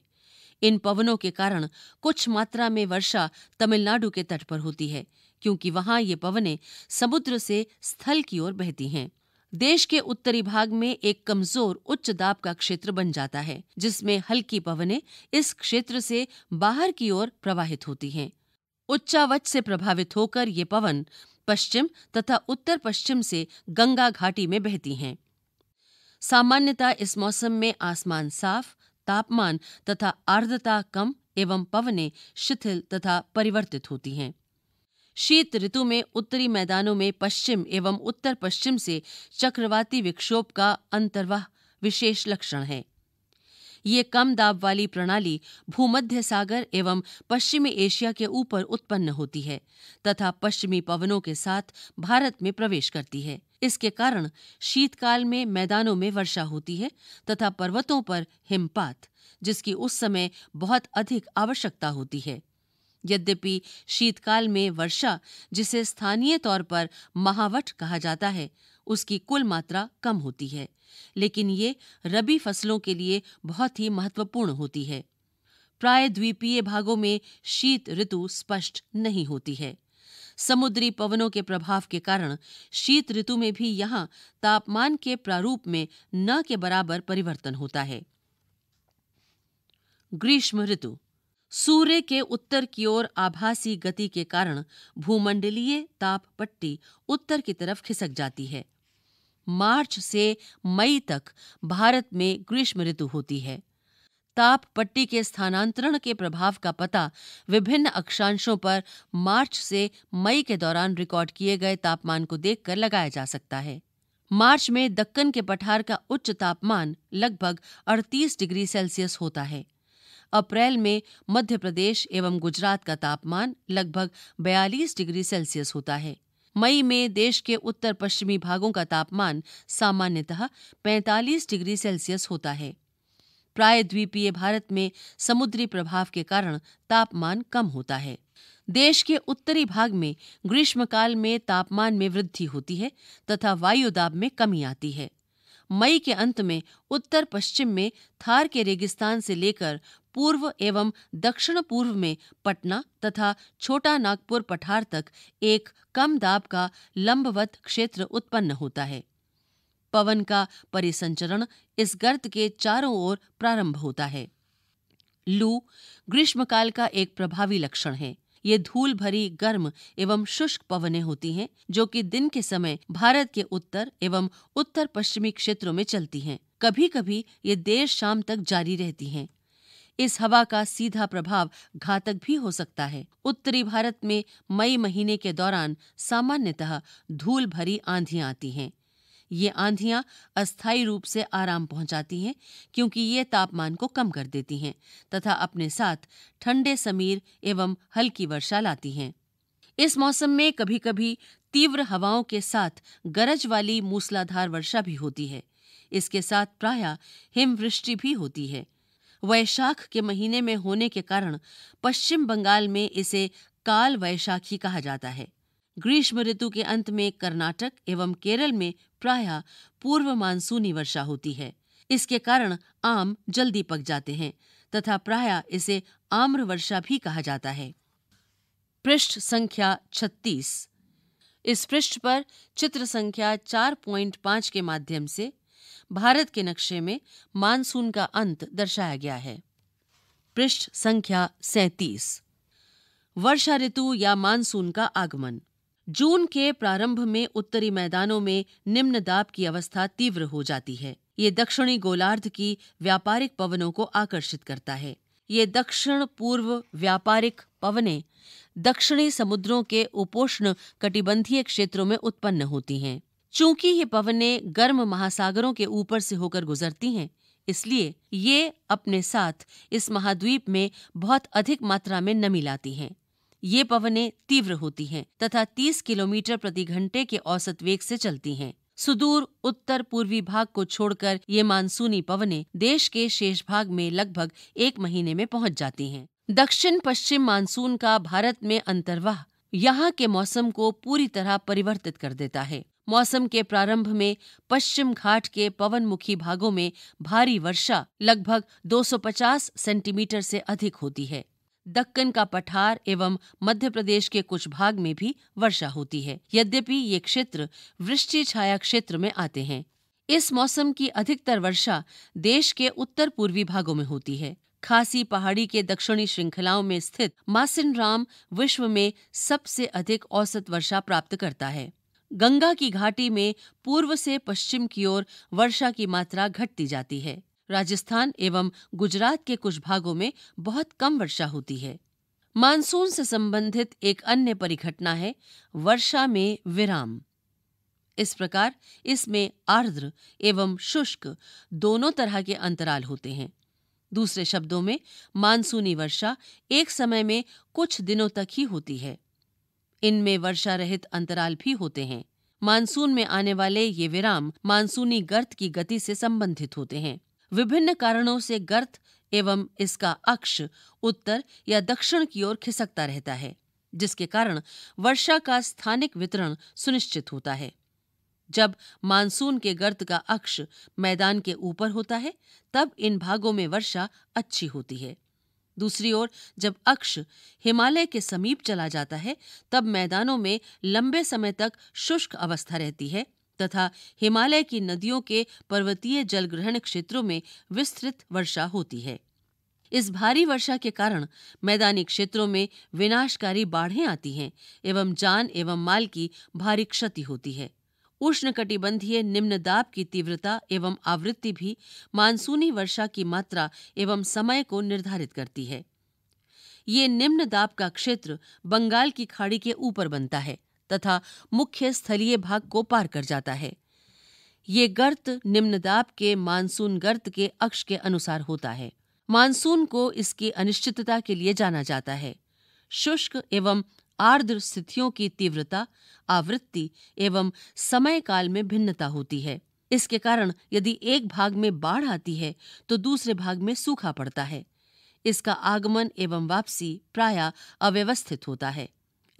इन पवनों के कारण कुछ मात्रा में वर्षा तमिलनाडु के तट पर होती है क्योंकि वहां ये पवने समुद्र से स्थल की ओर बहती हैं देश के उत्तरी भाग में एक कमजोर उच्च दाब का क्षेत्र बन जाता है जिसमें हल्की पवने इस क्षेत्र से बाहर की ओर प्रवाहित होती हैं उच्चावच से प्रभावित होकर ये पवन पश्चिम तथा उत्तर पश्चिम से गंगा घाटी में बहती हैं सामान्यतः इस मौसम में आसमान साफ तापमान तथा आर्द्रता कम एवं पवने शिथिल तथा परिवर्तित होती हैं शीत ऋतु में उत्तरी मैदानों में पश्चिम एवं उत्तर पश्चिम से चक्रवाती विक्षोभ का अंतर्वाह विशेष लक्षण है ये कम दाब वाली प्रणाली भूमध्य सागर एवं पश्चिमी एशिया के ऊपर उत्पन्न होती है तथा पश्चिमी पवनों के साथ भारत में प्रवेश करती है इसके कारण शीतकाल में मैदानों में वर्षा होती है तथा पर्वतों पर हिमपात जिसकी उस समय बहुत अधिक आवश्यकता होती है यद्यपि शीतकाल में वर्षा जिसे स्थानीय तौर पर महावट कहा जाता है उसकी कुल मात्रा कम होती है लेकिन ये रबी फसलों के लिए बहुत ही महत्वपूर्ण होती है प्राय द्वीपीय भागों में शीत ऋतु स्पष्ट नहीं होती है समुद्री पवनों के प्रभाव के कारण शीत ऋतु में भी यहाँ तापमान के प्रारूप में न के बराबर परिवर्तन होता है ग्रीष्म ऋतु सूर्य के उत्तर की ओर आभासी गति के कारण भूमंडलीय ताप पट्टी उत्तर की तरफ खिसक जाती है मार्च से मई तक भारत में ग्रीष्म ऋतु होती है ताप पट्टी के स्थानांतरण के प्रभाव का पता विभिन्न अक्षांशों पर मार्च से मई के दौरान रिकॉर्ड किए गए तापमान को देखकर लगाया जा सकता है मार्च में दक्कन के पठार का उच्च तापमान लगभग 38 डिग्री सेल्सियस होता है अप्रैल में मध्य प्रदेश एवं गुजरात का तापमान लगभग 42 डिग्री सेल्सियस होता है मई में देश के उत्तर पश्चिमी भागों का तापमान सामान्यतः 45 डिग्री सेल्सियस होता है प्राय द्वीपीय भारत में समुद्री प्रभाव के कारण तापमान कम होता है देश के उत्तरी भाग में ग्रीष्मकाल में तापमान में वृद्धि होती है तथा वायुदाब में कमी आती है मई के अंत में उत्तर पश्चिम में थार के रेगिस्तान से लेकर पूर्व एवं दक्षिण पूर्व में पटना तथा छोटा नागपुर पठार तक एक कम दाब का लंबवत क्षेत्र उत्पन्न होता है पवन का परिसंचरण इस गर्त के चारों ओर प्रारंभ होता है लू ग्रीष्मकाल का एक प्रभावी लक्षण है ये धूल भरी गर्म एवं शुष्क पवने होती हैं जो कि दिन के समय भारत के उत्तर एवं उत्तर पश्चिमी क्षेत्रों में चलती हैं कभी कभी ये देर शाम तक जारी रहती हैं इस हवा का सीधा प्रभाव घातक भी हो सकता है उत्तरी भारत में मई महीने के दौरान सामान्यतः धूल भरी आंधियां आती हैं ये आंधियां अस्थायी रूप से आराम पहुंचाती हैं क्योंकि ये तापमान को कम कर देती हैं तथा अपने साथ ठंडे समीर एवं हल्की वर्षा लाती हैं इस मौसम में कभी कभी तीव्र हवाओं के साथ गरज वाली मूसलाधार वर्षा भी होती है इसके साथ प्रायः हिमवृष्टि भी होती है वैशाख के महीने में होने के कारण पश्चिम बंगाल में इसे काल वैशाखी कहा जाता है ग्रीष्म ऋतु के अंत में कर्नाटक एवं केरल में प्रायः पूर्व मानसूनी वर्षा होती है इसके कारण आम जल्दी पक जाते हैं तथा प्रायः इसे आम्र वर्षा भी कहा जाता है पृष्ठ संख्या 36 इस पृष्ठ पर चित्र संख्या 4.5 के माध्यम से भारत के नक्शे में मानसून का अंत दर्शाया गया है पृष्ठ संख्या सैतीस वर्षा ऋतु या मानसून का आगमन जून के प्रारंभ में उत्तरी मैदानों में निम्न दाब की अवस्था तीव्र हो जाती है ये दक्षिणी गोलार्ध की व्यापारिक पवनों को आकर्षित करता है ये दक्षिण पूर्व व्यापारिक पवने दक्षिणी समुद्रों के उपोष्ण कटिबंधीय क्षेत्रों में उत्पन्न होती हैं चूंकि ये पवने गर्म महासागरों के ऊपर से होकर गुजरती हैं इसलिए ये अपने साथ इस महाद्वीप में बहुत अधिक मात्रा में नमी लाती हैं ये पवने तीव्र होती हैं तथा 30 किलोमीटर प्रति घंटे के औसत वेग से चलती हैं सुदूर उत्तर पूर्वी भाग को छोड़कर ये मानसूनी पवने देश के शेष भाग में लगभग एक महीने में पहुंच जाती हैं दक्षिण पश्चिम मानसून का भारत में अंतर्वाह यहाँ के मौसम को पूरी तरह परिवर्तित कर देता है मौसम के प्रारंभ में पश्चिम घाट के पवनमुखी भागों में भारी वर्षा लगभग 250 सेंटीमीटर से अधिक होती है दक्कन का पठार एवं मध्य प्रदेश के कुछ भाग में भी वर्षा होती है यद्यपि ये क्षेत्र वृष्टि छाया क्षेत्र में आते हैं इस मौसम की अधिकतर वर्षा देश के उत्तर पूर्वी भागों में होती है खासी पहाड़ी के दक्षिणी श्रृंखलाओं में स्थित मासिनराम विश्व में सबसे अधिक औसत वर्षा प्राप्त करता है गंगा की घाटी में पूर्व से पश्चिम की ओर वर्षा की मात्रा घटती जाती है राजस्थान एवं गुजरात के कुछ भागों में बहुत कम वर्षा होती है मानसून से संबंधित एक अन्य परिघटना है वर्षा में विराम इस प्रकार इसमें आर्द्र एवं शुष्क दोनों तरह के अंतराल होते हैं दूसरे शब्दों में मानसूनी वर्षा एक समय में कुछ दिनों तक ही होती है इनमें वर्षा रहित अंतराल भी होते हैं मानसून में आने वाले ये विराम मानसूनी गर्त की गति से संबंधित होते हैं विभिन्न कारणों से गर्त एवं इसका अक्ष उत्तर या दक्षिण की ओर खिसकता रहता है जिसके कारण वर्षा का स्थानिक वितरण सुनिश्चित होता है जब मानसून के गर्त का अक्ष मैदान के ऊपर होता है तब इन भागों में वर्षा अच्छी होती है दूसरी ओर जब अक्ष हिमालय के समीप चला जाता है तब मैदानों में लंबे समय तक शुष्क अवस्था रहती है तथा हिमालय की नदियों के पर्वतीय जलग्रहण क्षेत्रों में विस्तृत वर्षा होती है इस भारी वर्षा के कारण मैदानी क्षेत्रों में विनाशकारी बाढ़ें आती हैं एवं जान एवं माल की भारी क्षति होती है उष्णकटिबंधीय निम्न दाब की तीव्रता एवं आवृत्ति भी मानसूनी वर्षा की मात्रा एवं समय को निर्धारित करती है ये निम्न दाब का क्षेत्र बंगाल की खाड़ी के ऊपर बनता है तथा मुख्य स्थलीय भाग को पार कर जाता है ये गर्त निम्न दाब के मानसून गर्त के अक्ष के अनुसार होता है मानसून को इसकी अनिश्चितता के लिए जाना जाता है शुष्क एवं आर्द्र स्थितियों की तीव्रता आवृत्ति एवं समय काल में भिन्नता होती है इसके कारण यदि एक भाग में बाढ़ आती है तो दूसरे भाग में सूखा पड़ता है इसका आगमन एवं वापसी प्राय अव्यवस्थित होता है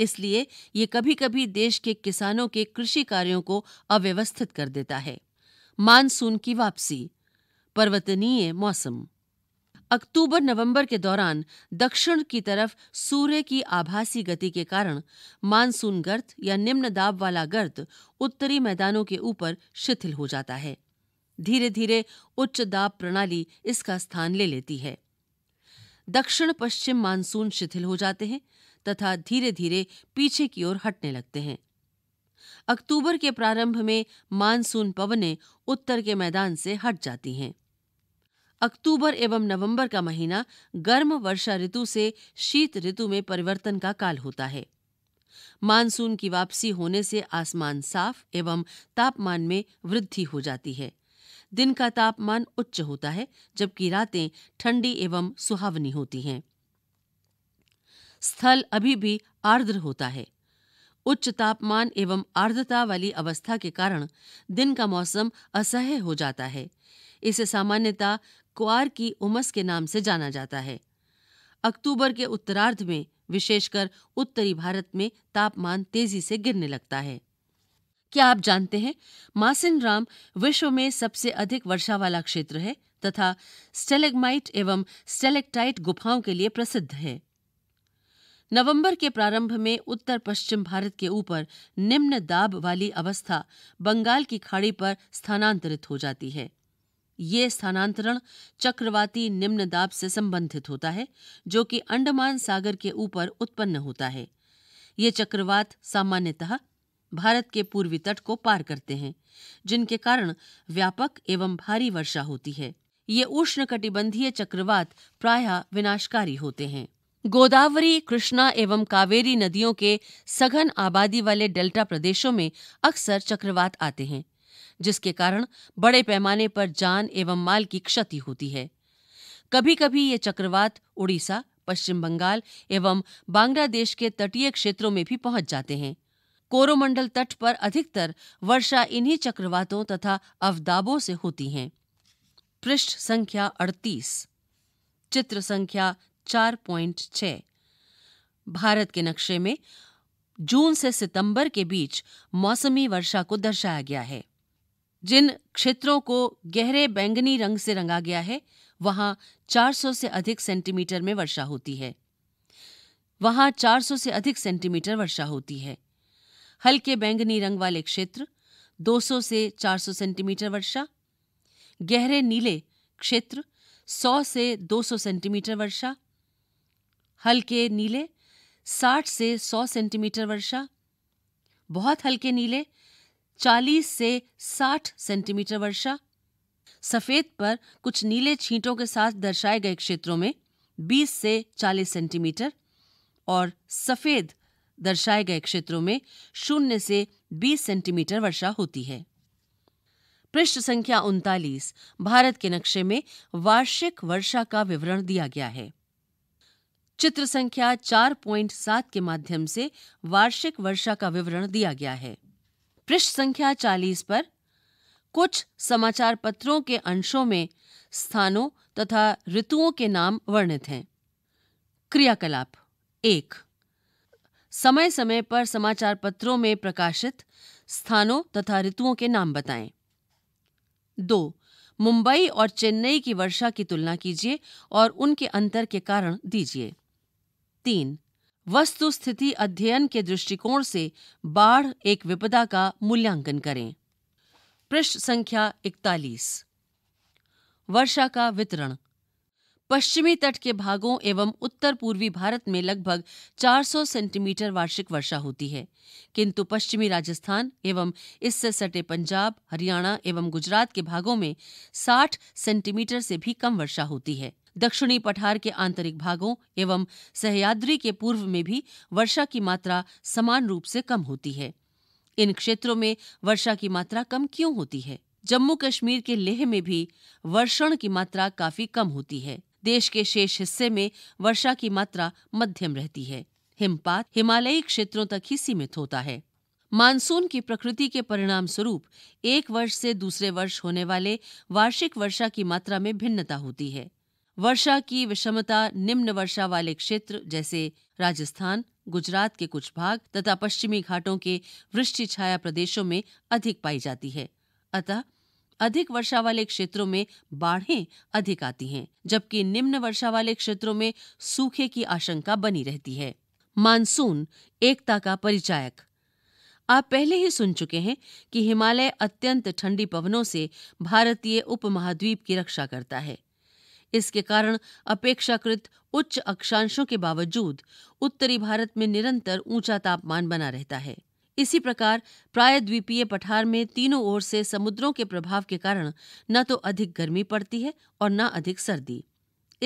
इसलिए ये कभी कभी देश के किसानों के कृषि कार्यों को अव्यवस्थित कर देता है मानसून की वापसी पर्वतनीय मौसम अक्टूबर नवंबर के दौरान दक्षिण की तरफ सूर्य की आभासी गति के कारण मानसून गर्त या निम्न दाब वाला गर्त उत्तरी मैदानों के ऊपर शिथिल हो जाता है धीरे धीरे उच्च दाब प्रणाली इसका स्थान ले लेती है दक्षिण पश्चिम मानसून शिथिल हो जाते हैं तथा धीरे धीरे पीछे की ओर हटने लगते हैं अक्टूबर के प्रारंभ में मानसून पवने उत्तर के मैदान से हट जाती हैं अक्टूबर एवं नवंबर का महीना गर्म वर्षा ऋतु से शीत ऋतु में परिवर्तन का काल होता है मानसून की वापसी होने से आसमान साफ एवं तापमान में वृद्धि हो जाती है दिन का तापमान उच्च होता है जबकि रातें ठंडी एवं सुहावनी होती हैं स्थल अभी भी आर्द्र होता है उच्च तापमान एवं आर्द्रता वाली अवस्था के कारण दिन का मौसम असह्य हो जाता है इसे सामान्यतः क्वार की उमस के नाम से जाना जाता है अक्टूबर के उत्तरार्ध में विशेषकर उत्तरी भारत में तापमान तेजी से गिरने लगता है क्या आप जानते हैं मासिन राम विश्व में सबसे अधिक वर्षा वाला क्षेत्र है तथा स्टेलेगमाइट एवं स्टेलेक्टाइट गुफाओं के लिए प्रसिद्ध है नवंबर के प्रारंभ में उत्तर पश्चिम भारत के ऊपर निम्न दाब वाली अवस्था बंगाल की खाड़ी पर स्थानांतरित हो जाती है ये स्थानांतरण चक्रवाती निम्न दाब से संबंधित होता है जो कि अंडमान सागर के ऊपर उत्पन्न होता है ये चक्रवात सामान्यतः भारत के पूर्वी तट को पार करते हैं जिनके कारण व्यापक एवं भारी वर्षा होती है ये उष्णकटिबंधीय चक्रवात प्रायः विनाशकारी होते हैं गोदावरी कृष्णा एवं कावेरी नदियों के सघन आबादी वाले डेल्टा प्रदेशों में अक्सर चक्रवात आते हैं जिसके कारण बड़े पैमाने पर जान एवं माल की क्षति होती है कभी कभी ये चक्रवात उड़ीसा पश्चिम बंगाल एवं बांग्लादेश के तटीय क्षेत्रों में भी पहुंच जाते हैं कोरोमंडल तट पर अधिकतर वर्षा इन्हीं चक्रवातों तथा अवदाबों से होती हैं पृष्ठ संख्या 38 चित्र संख्या 4.6 भारत के नक्शे में जून से सितंबर के बीच मौसमी वर्षा को दर्शाया गया है जिन क्षेत्रों को गहरे बैंगनी रंग से रंगा गया है वहां 400 से अधिक सेंटीमीटर में वर्षा होती है वहां 400 से अधिक सेंटीमीटर वर्षा होती है हल्के बैंगनी रंग वाले क्षेत्र 200 से 400 सेंटीमीटर वर्षा गहरे नीले क्षेत्र 100 से 200 सेंटीमीटर वर्षा हल्के नीले 60 से 100 सेंटीमीटर वर्षा बहुत हल्के नीले चालीस से साठ सेंटीमीटर वर्षा सफेद पर कुछ नीले छींटों के साथ दर्शाए गए क्षेत्रों में 20 से 40 सेंटीमीटर और सफेद दर्शाए गए क्षेत्रों में शून्य से 20 सेंटीमीटर वर्षा होती है पृष्ठ संख्या उनतालीस भारत के नक्शे में वार्षिक वर्षा का विवरण दिया गया है चित्र संख्या 4.7 के माध्यम से वार्षिक वर्षा का विवरण दिया गया है पृष्ठ संख्या 40 पर कुछ समाचार पत्रों के अंशों में स्थानों तथा ऋतुओं के नाम वर्णित हैं क्रियाकलाप एक समय समय पर समाचार पत्रों में प्रकाशित स्थानों तथा ऋतुओं के नाम बताएं दो मुंबई और चेन्नई की वर्षा की तुलना कीजिए और उनके अंतर के कारण दीजिए तीन वस्तुस्थिति अध्ययन के दृष्टिकोण से बाढ़ एक विपदा का मूल्यांकन करें पृष्ठ संख्या 41 वर्षा का वितरण पश्चिमी तट के भागों एवं उत्तर पूर्वी भारत में लगभग 400 सेंटीमीटर वार्षिक वर्षा होती है किंतु पश्चिमी राजस्थान एवं इससे सटे पंजाब हरियाणा एवं गुजरात के भागों में 60 सेंटीमीटर से भी कम वर्षा होती है दक्षिणी पठार के आंतरिक भागों एवं सहयाद्री के पूर्व में भी वर्षा की मात्रा समान रूप से कम होती है इन क्षेत्रों में वर्षा की मात्रा कम क्यों होती है जम्मू कश्मीर के लेह में भी वर्षण की मात्रा काफी कम होती है देश के शेष हिस्से में वर्षा की मात्रा मध्यम रहती है हिमपात हिमालयी क्षेत्रों तक ही सीमित होता है मानसून की प्रकृति के परिणाम स्वरूप एक वर्ष से दूसरे वर्ष होने वाले वार्षिक वर्षा की मात्रा में भिन्नता होती है वर्षा की विषमता निम्न वर्षा वाले क्षेत्र जैसे राजस्थान गुजरात के कुछ भाग तथा पश्चिमी घाटों के वृष्टि छाया प्रदेशों में अधिक पाई जाती है अतः अधिक वर्षा वाले क्षेत्रों में बाढ़ें अधिक आती हैं जबकि निम्न वर्षा वाले क्षेत्रों में सूखे की आशंका बनी रहती है मानसून एकता का परिचायक आप पहले ही सुन चुके हैं कि हिमालय अत्यंत ठंडी पवनों से भारतीय उपमहाद्वीप की रक्षा करता है इसके कारण अपेक्षाकृत उच्च अक्षांशों के बावजूद उत्तरी भारत में निरंतर ऊंचा तापमान बना रहता है इसी प्रकार प्रायद्वीपीय पठार में तीनों ओर से समुद्रों के प्रभाव के कारण न तो अधिक गर्मी पड़ती है और न अधिक सर्दी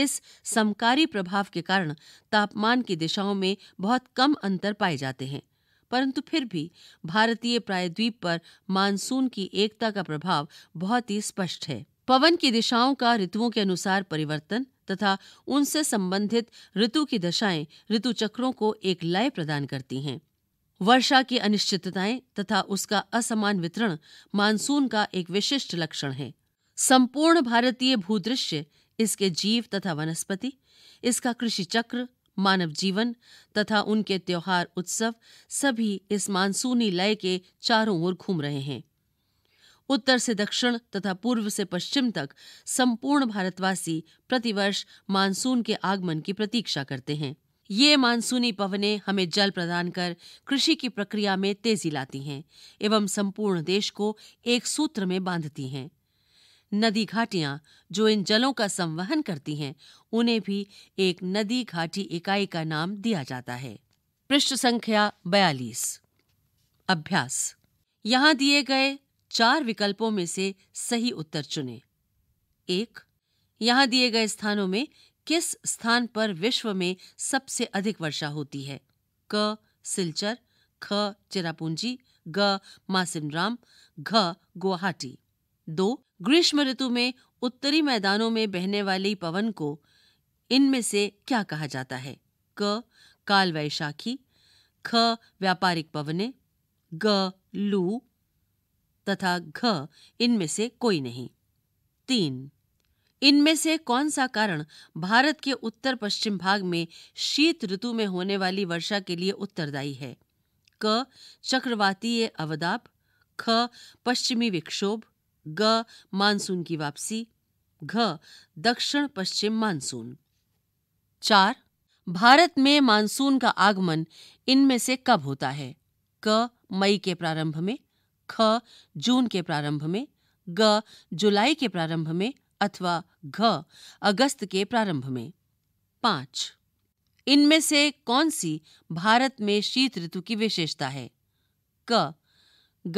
इस समकारी प्रभाव के कारण तापमान की दिशाओं में बहुत कम अंतर पाए जाते हैं परंतु फिर भी भारतीय प्रायद्वीप पर मानसून की एकता का प्रभाव बहुत ही स्पष्ट है पवन की दिशाओं का ऋतुओं के अनुसार परिवर्तन तथा उनसे संबंधित ऋतु की दशाएं ऋतु चक्रों को एक लय प्रदान करती हैं वर्षा की अनिश्चितताएं तथा उसका असमान वितरण मानसून का एक विशिष्ट लक्षण है संपूर्ण भारतीय भूदृश्य इसके जीव तथा वनस्पति इसका कृषि चक्र मानव जीवन तथा उनके त्योहार उत्सव सभी इस मानसूनी लय के चारों ओर घूम रहे हैं उत्तर से दक्षिण तथा पूर्व से पश्चिम तक संपूर्ण भारतवासी प्रतिवर्ष मानसून के आगमन की प्रतीक्षा करते हैं ये मानसूनी पवने हमें जल प्रदान कर कृषि की प्रक्रिया में तेजी लाती हैं एवं संपूर्ण देश को एक सूत्र में बांधती हैं नदी घाटियां जो इन जलों का संवहन करती हैं उन्हें भी एक नदी घाटी इकाई का नाम दिया जाता है पृष्ठ संख्या बयालीस अभ्यास यहाँ दिए गए चार विकल्पों में से सही उत्तर चुने एक यहां दिए गए स्थानों में किस स्थान पर विश्व में सबसे अधिक वर्षा होती है क सिलचर ख चिरापूंजी ग मासिमराम घ गुवाहाटी दो ग्रीष्म ऋतु में उत्तरी मैदानों में बहने वाली पवन को इनमें से क्या कहा जाता है क काल वैशाखी ख व्यापारिक पवने ग लू तथा घ इनमें से कोई नहीं तीन इनमें से कौन सा कारण भारत के उत्तर पश्चिम भाग में शीत ऋतु में होने वाली वर्षा के लिए उत्तरदायी है क चक्रवातीय अवदाप ख पश्चिमी विक्षोभ ग मानसून की वापसी घ दक्षिण पश्चिम मानसून चार भारत में मानसून का आगमन इनमें से कब होता है क मई के प्रारंभ में ख जून के प्रारंभ में ग जुलाई के प्रारंभ में अथवा घ अगस्त के प्रारंभ में पांच इनमें से कौन सी भारत में शीत ऋतु की विशेषता है क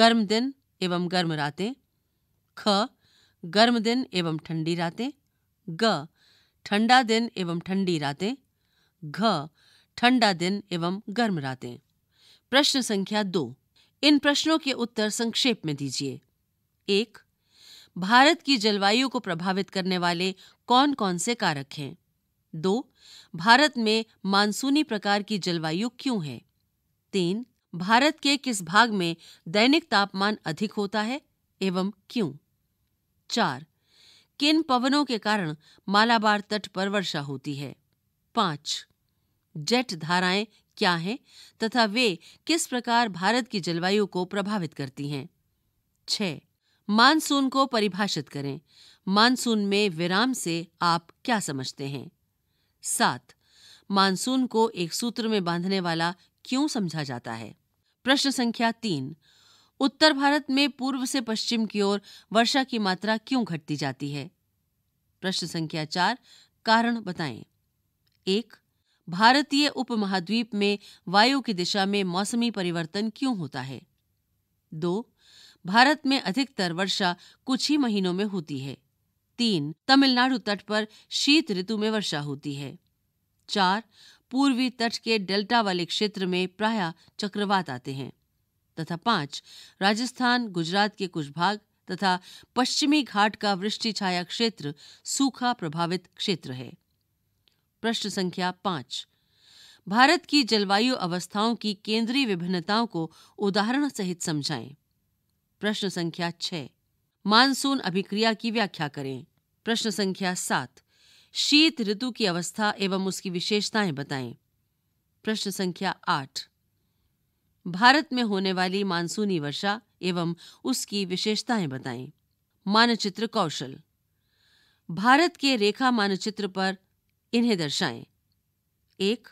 गर्म दिन एवं गर्म रातें ख गर्म दिन एवं ठंडी रातें ग ठंडा दिन एवं ठंडी रातें घ ठंडा दिन एवं गर्म रातें प्रश्न संख्या दो इन प्रश्नों के उत्तर संक्षेप में दीजिए एक भारत की जलवायु को प्रभावित करने वाले कौन कौन से कारक हैं दो भारत में मानसूनी प्रकार की जलवायु क्यों है तीन भारत के किस भाग में दैनिक तापमान अधिक होता है एवं क्यों चार किन पवनों के कारण मालाबार तट पर वर्षा होती है पांच जेट धाराएं क्या हैं तथा वे किस प्रकार भारत की जलवायु को प्रभावित करती हैं छः मानसून को परिभाषित करें मानसून में विराम से आप क्या समझते हैं सात मानसून को एक सूत्र में बांधने वाला क्यों समझा जाता है प्रश्न संख्या तीन उत्तर भारत में पूर्व से पश्चिम की ओर वर्षा की मात्रा क्यों घटती जाती है प्रश्न संख्या चार कारण बताएं एक भारतीय उपमहाद्वीप में वायु की दिशा में मौसमी परिवर्तन क्यों होता है दो भारत में अधिकतर वर्षा कुछ ही महीनों में होती है तीन तमिलनाडु तट पर शीत ऋतु में वर्षा होती है चार पूर्वी तट के डेल्टा वाले क्षेत्र में प्राय चक्रवात आते हैं तथा पांच राजस्थान गुजरात के कुछ भाग तथा पश्चिमी घाट का वृष्टि छाया क्षेत्र सूखा प्रभावित क्षेत्र है प्रश्न संख्या पांच भारत की जलवायु अवस्थाओं की केंद्रीय विभिन्नताओं को उदाहरण सहित समझाएं प्रश्न संख्या छह मानसून अभिक्रिया की व्याख्या करें प्रश्न संख्या सात शीत ऋतु की अवस्था एवं उसकी विशेषताएं बताएं प्रश्न संख्या आठ भारत में होने वाली मानसूनी वर्षा एवं उसकी विशेषताएं बताएं मानचित्र कौशल भारत के रेखा मानचित्र पर इन्हें दर्शाएं एक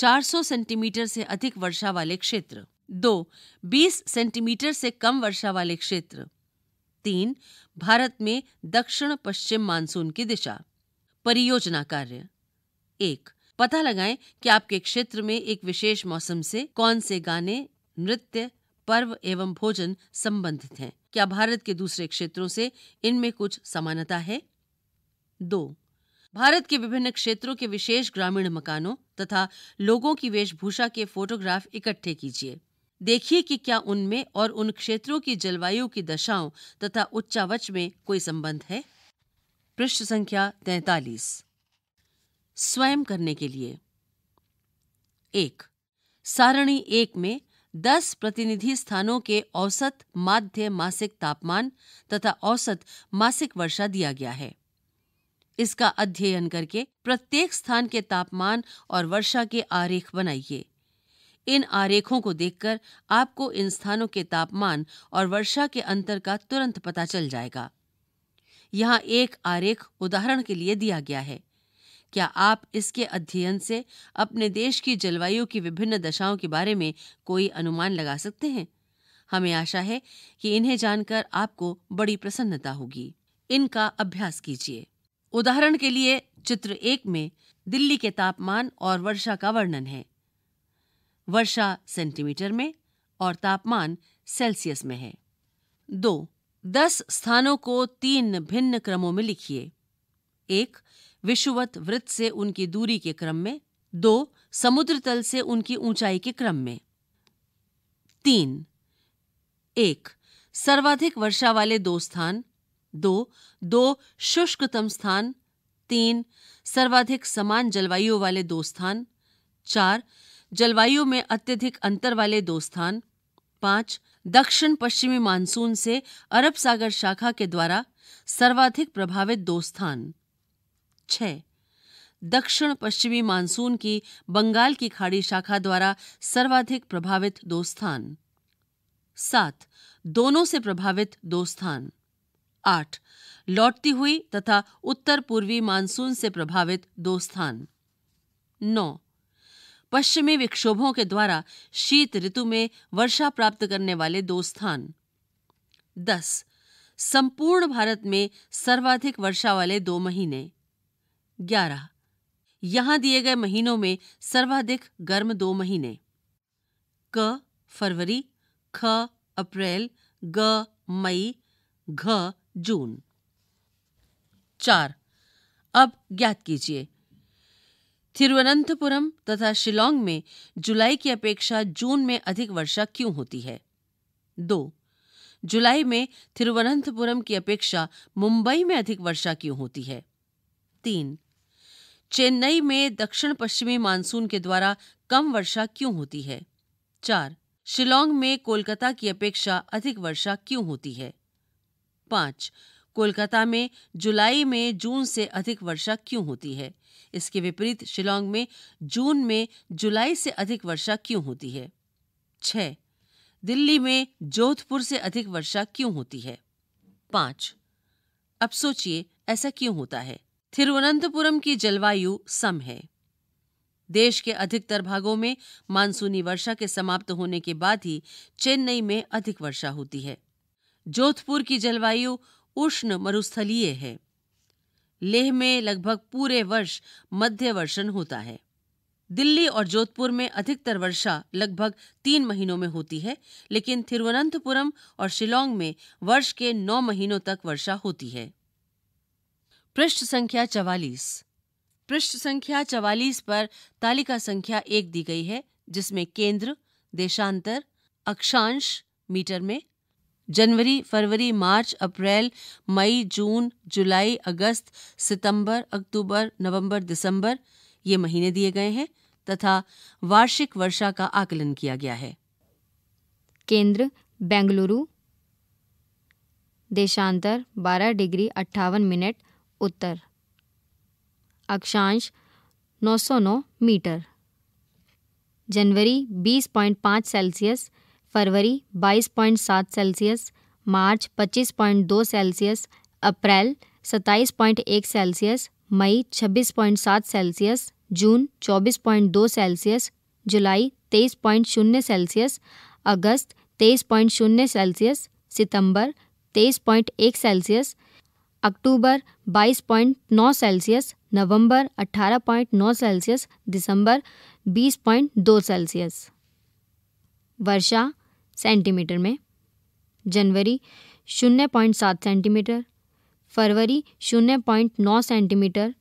400 सेंटीमीटर से अधिक वर्षा वाले क्षेत्र दो 20 सेंटीमीटर से कम वर्षा वाले क्षेत्र तीन भारत में दक्षिण पश्चिम मानसून की दिशा परियोजना कार्य एक पता लगाएं कि आपके क्षेत्र में एक विशेष मौसम से कौन से गाने नृत्य पर्व एवं भोजन संबंधित हैं क्या भारत के दूसरे क्षेत्रों से इनमें कुछ समानता है दो भारत के विभिन्न क्षेत्रों के विशेष ग्रामीण मकानों तथा लोगों की वेशभूषा के फोटोग्राफ इकट्ठे कीजिए देखिए कि क्या उनमें और उन क्षेत्रों की जलवायु की दशाओं तथा उच्चावच में कोई संबंध है पृष्ठ संख्या तैतालीस स्वयं करने के लिए एक सारणी एक में दस प्रतिनिधि स्थानों के औसत माध्य मासिक तापमान तथा औसत मासिक वर्षा दिया गया है इसका अध्ययन करके प्रत्येक स्थान के तापमान और वर्षा के आरेख बनाइए इन आरेखों को देखकर आपको इन स्थानों के तापमान और वर्षा के अंतर का तुरंत पता चल जाएगा यहाँ एक आरेख उदाहरण के लिए दिया गया है क्या आप इसके अध्ययन से अपने देश की जलवायु की विभिन्न दशाओं के बारे में कोई अनुमान लगा सकते हैं हमें आशा है कि इन्हें जानकर आपको बड़ी प्रसन्नता होगी इनका अभ्यास कीजिए उदाहरण के लिए चित्र एक में दिल्ली के तापमान और वर्षा का वर्णन है वर्षा सेंटीमीटर में और तापमान सेल्सियस में है दो दस स्थानों को तीन भिन्न क्रमों में लिखिए एक विश्ववत वृत्त से उनकी दूरी के क्रम में दो समुद्र तल से उनकी ऊंचाई के क्रम में तीन एक सर्वाधिक वर्षा वाले दो स्थान दो दो शुष्कतम स्थान तीन सर्वाधिक समान जलवायु वाले दो स्थान चार जलवायु में अत्यधिक अंतर वाले दो स्थान पांच दक्षिण पश्चिमी मानसून से अरब सागर शाखा के द्वारा सर्वाधिक प्रभावित दो स्थान छः दक्षिण पश्चिमी मानसून की बंगाल की खाड़ी शाखा द्वारा सर्वाधिक प्रभावित दो स्थान सात दोनों से प्रभावित दो स्थान आठ लौटती हुई तथा उत्तर पूर्वी मानसून से प्रभावित दो स्थान नौ पश्चिमी विक्षोभों के द्वारा शीत ऋतु में वर्षा प्राप्त करने वाले दो स्थान दस संपूर्ण भारत में सर्वाधिक वर्षा वाले दो महीने ग्यारह यहां दिए गए महीनों में सर्वाधिक गर्म दो महीने क फरवरी ख अप्रैल ग मई घ जून चार अब ज्ञात कीजिए थिरुवनंतपुरम तथा शिलोंग में जुलाई की अपेक्षा जून में अधिक वर्षा क्यों होती है दो जुलाई में थिरुवनंतपुरम की अपेक्षा मुंबई में अधिक वर्षा क्यों होती है तीन चेन्नई में दक्षिण पश्चिमी मानसून के द्वारा कम वर्षा क्यों होती है चार शिलोंग में कोलकाता की अपेक्षा अधिक वर्षा क्यों होती है पाँच कोलकाता में जुलाई में जून से अधिक वर्षा क्यों होती है इसके विपरीत शिलोंग में जून में जुलाई से अधिक वर्षा क्यों होती है छ दिल्ली में जोधपुर से अधिक वर्षा क्यों होती है पांच अब सोचिए ऐसा क्यों होता है थिरुवनंतपुरम की जलवायु सम है देश के अधिकतर भागों में मानसूनी वर्षा के समाप्त होने के बाद ही चेन्नई में अधिक वर्षा होती है जोधपुर की जलवायु उष्ण मरुस्थलीय है लेह में लगभग पूरे वर्ष मध्य वर्षण होता है दिल्ली और जोधपुर में अधिकतर वर्षा लगभग तीन महीनों में होती है लेकिन तिरुवनंतपुरम और शिलोंग में वर्ष के नौ महीनों तक वर्षा होती है पृष्ठ संख्या चवालीस पृष्ठ संख्या चवालीस पर तालिका संख्या एक दी गई है जिसमें केंद्र देशांतर अक्षांश मीटर में जनवरी फरवरी मार्च अप्रैल मई जून जुलाई अगस्त सितंबर अक्टूबर नवंबर दिसंबर ये महीने दिए गए हैं तथा वार्षिक वर्षा का आकलन किया गया है केंद्र बेंगलुरु देशांतर 12 डिग्री अट्ठावन मिनट उत्तर अक्षांश 909 मीटर जनवरी 20.5 सेल्सियस फरवरी 22.7 सेल्सियस मार्च 25.2 सेल्सियस अप्रैल 27.1 सेल्सियस मई 26.7 सेल्सियस जून 24.2 सेल्सियस जुलाई 23.0 सेल्सियस अगस्त 23.0 सेल्सियस सितंबर 23.1 सेल्सियस अक्टूबर 22.9 सेल्सियस नवंबर 18.9 सेल्सियस दिसंबर 20.2 सेल्सियस वर्षा सेंटीमीटर में जनवरी शून्य पॉइंट सात सेंटीमीटर फरवरी शून्य पॉइंट नौ सेंटीमीटर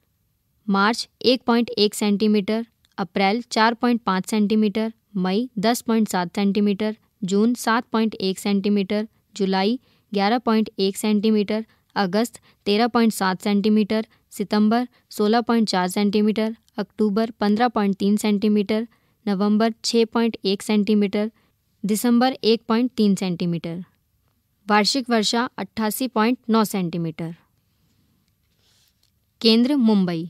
मार्च एक पॉइंट एक सेंटीमीटर अप्रैल चार पॉइंट पाँच सेंटीमीटर मई दस पॉइंट सात सेंटीमीटर जून सात पॉइंट एक सेंटीमीटर जुलाई ग्यारह पॉइंट एक सेंटीमीटर अगस्त तेरह पॉइंट सात सेंटीमीटर सितंबर सोलह पॉइंट चार सेंटीमीटर अक्टूबर पंद्रह पॉइंट तीन सेंटीमीटर नवंबर छः पॉइंट एक सेंटीमीटर दिसंबर 1.3 सेंटीमीटर वार्षिक वर्षा 88.9 सेंटीमीटर केंद्र मुंबई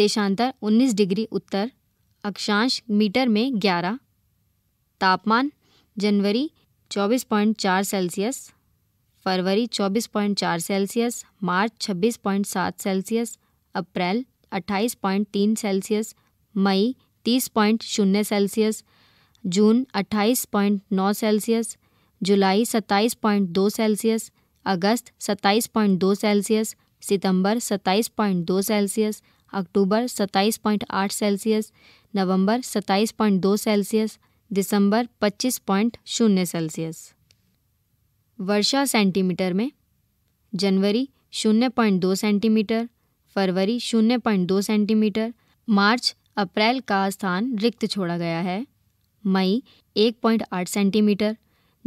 देशांतर 19 डिग्री उत्तर अक्षांश मीटर में 11 तापमान जनवरी 24.4 सेल्सियस फरवरी 24.4 सेल्सियस मार्च 26.7 सेल्सियस अप्रैल 28.3 सेल्सियस मई 30.0 सेल्सियस जून 28.9 सेल्सियस जुलाई 27.2 सेल्सियस अगस्त 27.2 सेल्सियस सितंबर 27.2 सेल्सियस अक्टूबर 27.8 सेल्सियस नवंबर 27.2 सेल्सियस दिसंबर 25.0 सेल्सियस वर्षा सेंटीमीटर में जनवरी 0.2 सेंटीमीटर फरवरी 0.2 सेंटीमीटर मार्च अप्रैल का स्थान रिक्त छोड़ा गया है मई 1.8 सेंटीमीटर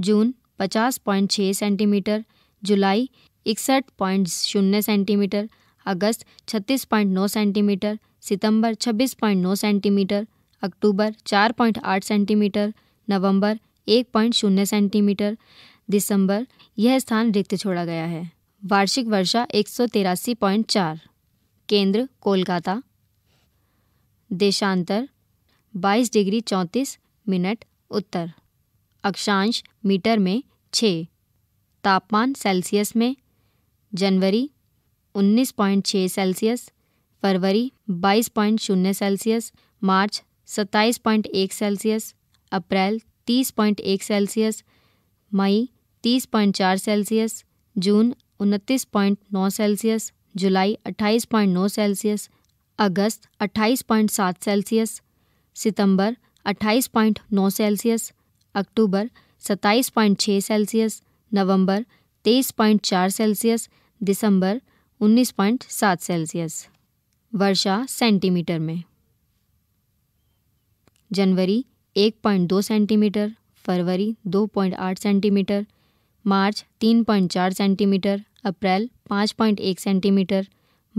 जून 50.6 सेंटीमीटर जुलाई इकसठ पॉइंट शून्य सेंटीमीटर अगस्त 36.9 सेंटीमीटर सितंबर 26.9 सेंटीमीटर अक्टूबर 4.8 सेंटीमीटर नवंबर 1.0 सेंटीमीटर दिसंबर यह स्थान रिक्त छोड़ा गया है वार्षिक वर्षा एक केंद्र कोलकाता देशांतर 22 डिग्री चौंतीस मिनट उत्तर अक्षांश मीटर में छ तापमान सेल्सियस में जनवरी 19.6 सेल्सियस फरवरी 22.0 सेल्सियस मार्च 27.1 सेल्सियस अप्रैल 30.1 सेल्सियस मई 30.4 सेल्सियस जून 29.9 सेल्सियस जुलाई 28.9 सेल्सियस अगस्त 28.7 सेल्सियस सितंबर अट्ठाईस पॉइंट नौ सेल्सियस अक्टूबर सत्ताईस पॉइंट छः सेल्सियस नवंबर तेईस पॉइंट चार सेल्सियस दिसंबर उन्नीस पॉइंट सात सेल्सियस वर्षा सेंटीमीटर में जनवरी एक पॉइंट दो सेंटीमीटर फरवरी दो पॉइंट आठ सेंटीमीटर मार्च तीन पॉइंट चार सेंटीमीटर अप्रैल पाँच पॉइंट एक सेंटीमीटर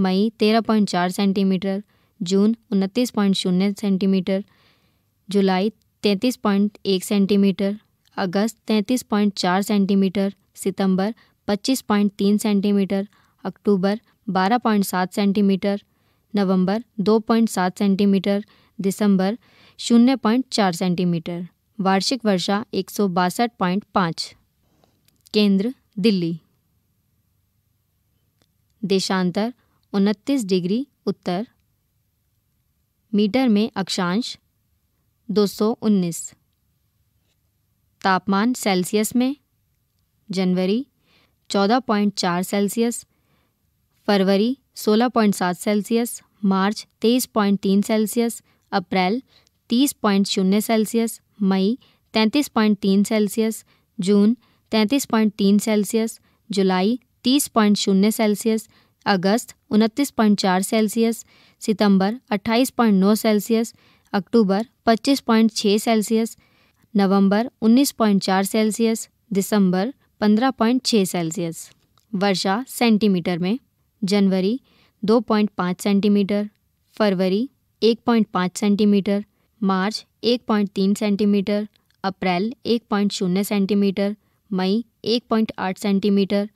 मई तेरह पॉइंट चार सेंटीमीटर जून उनतीस पॉइंट शून्य सेंटीमीटर जुलाई 33.1 सेंटीमीटर अगस्त 33.4 सेंटीमीटर सितंबर 25.3 सेंटीमीटर अक्टूबर 12.7 सेंटीमीटर नवंबर 2.7 सेंटीमीटर दिसंबर 0.4 सेंटीमीटर वार्षिक वर्षा एक केंद्र दिल्ली देशांतर उनतीस डिग्री उत्तर मीटर में अक्षांश 219 तापमान सेल्सियस में जनवरी 14.4 सेल्सियस फरवरी 16.7 सेल्सियस मार्च 23.3 सेल्सियस अप्रैल 30.0 सेल्सियस मई 33.3 सेल्सियस जून 33.3 सेल्सियस जुलाई 30.0 सेल्सियस अगस्त 29.4 सेल्सियस सितंबर 28.9 सेल्सियस अक्टूबर 25.6 सेल्सियस नवंबर 19.4 सेल्सियस दिसंबर 15.6 सेल्सियस वर्षा सेंटीमीटर में जनवरी 2.5 सेंटीमीटर फरवरी 1.5 सेंटीमीटर मार्च 1.3 सेंटीमीटर अप्रैल 1.0 सेंटीमीटर मई 1.8 सेंटीमीटर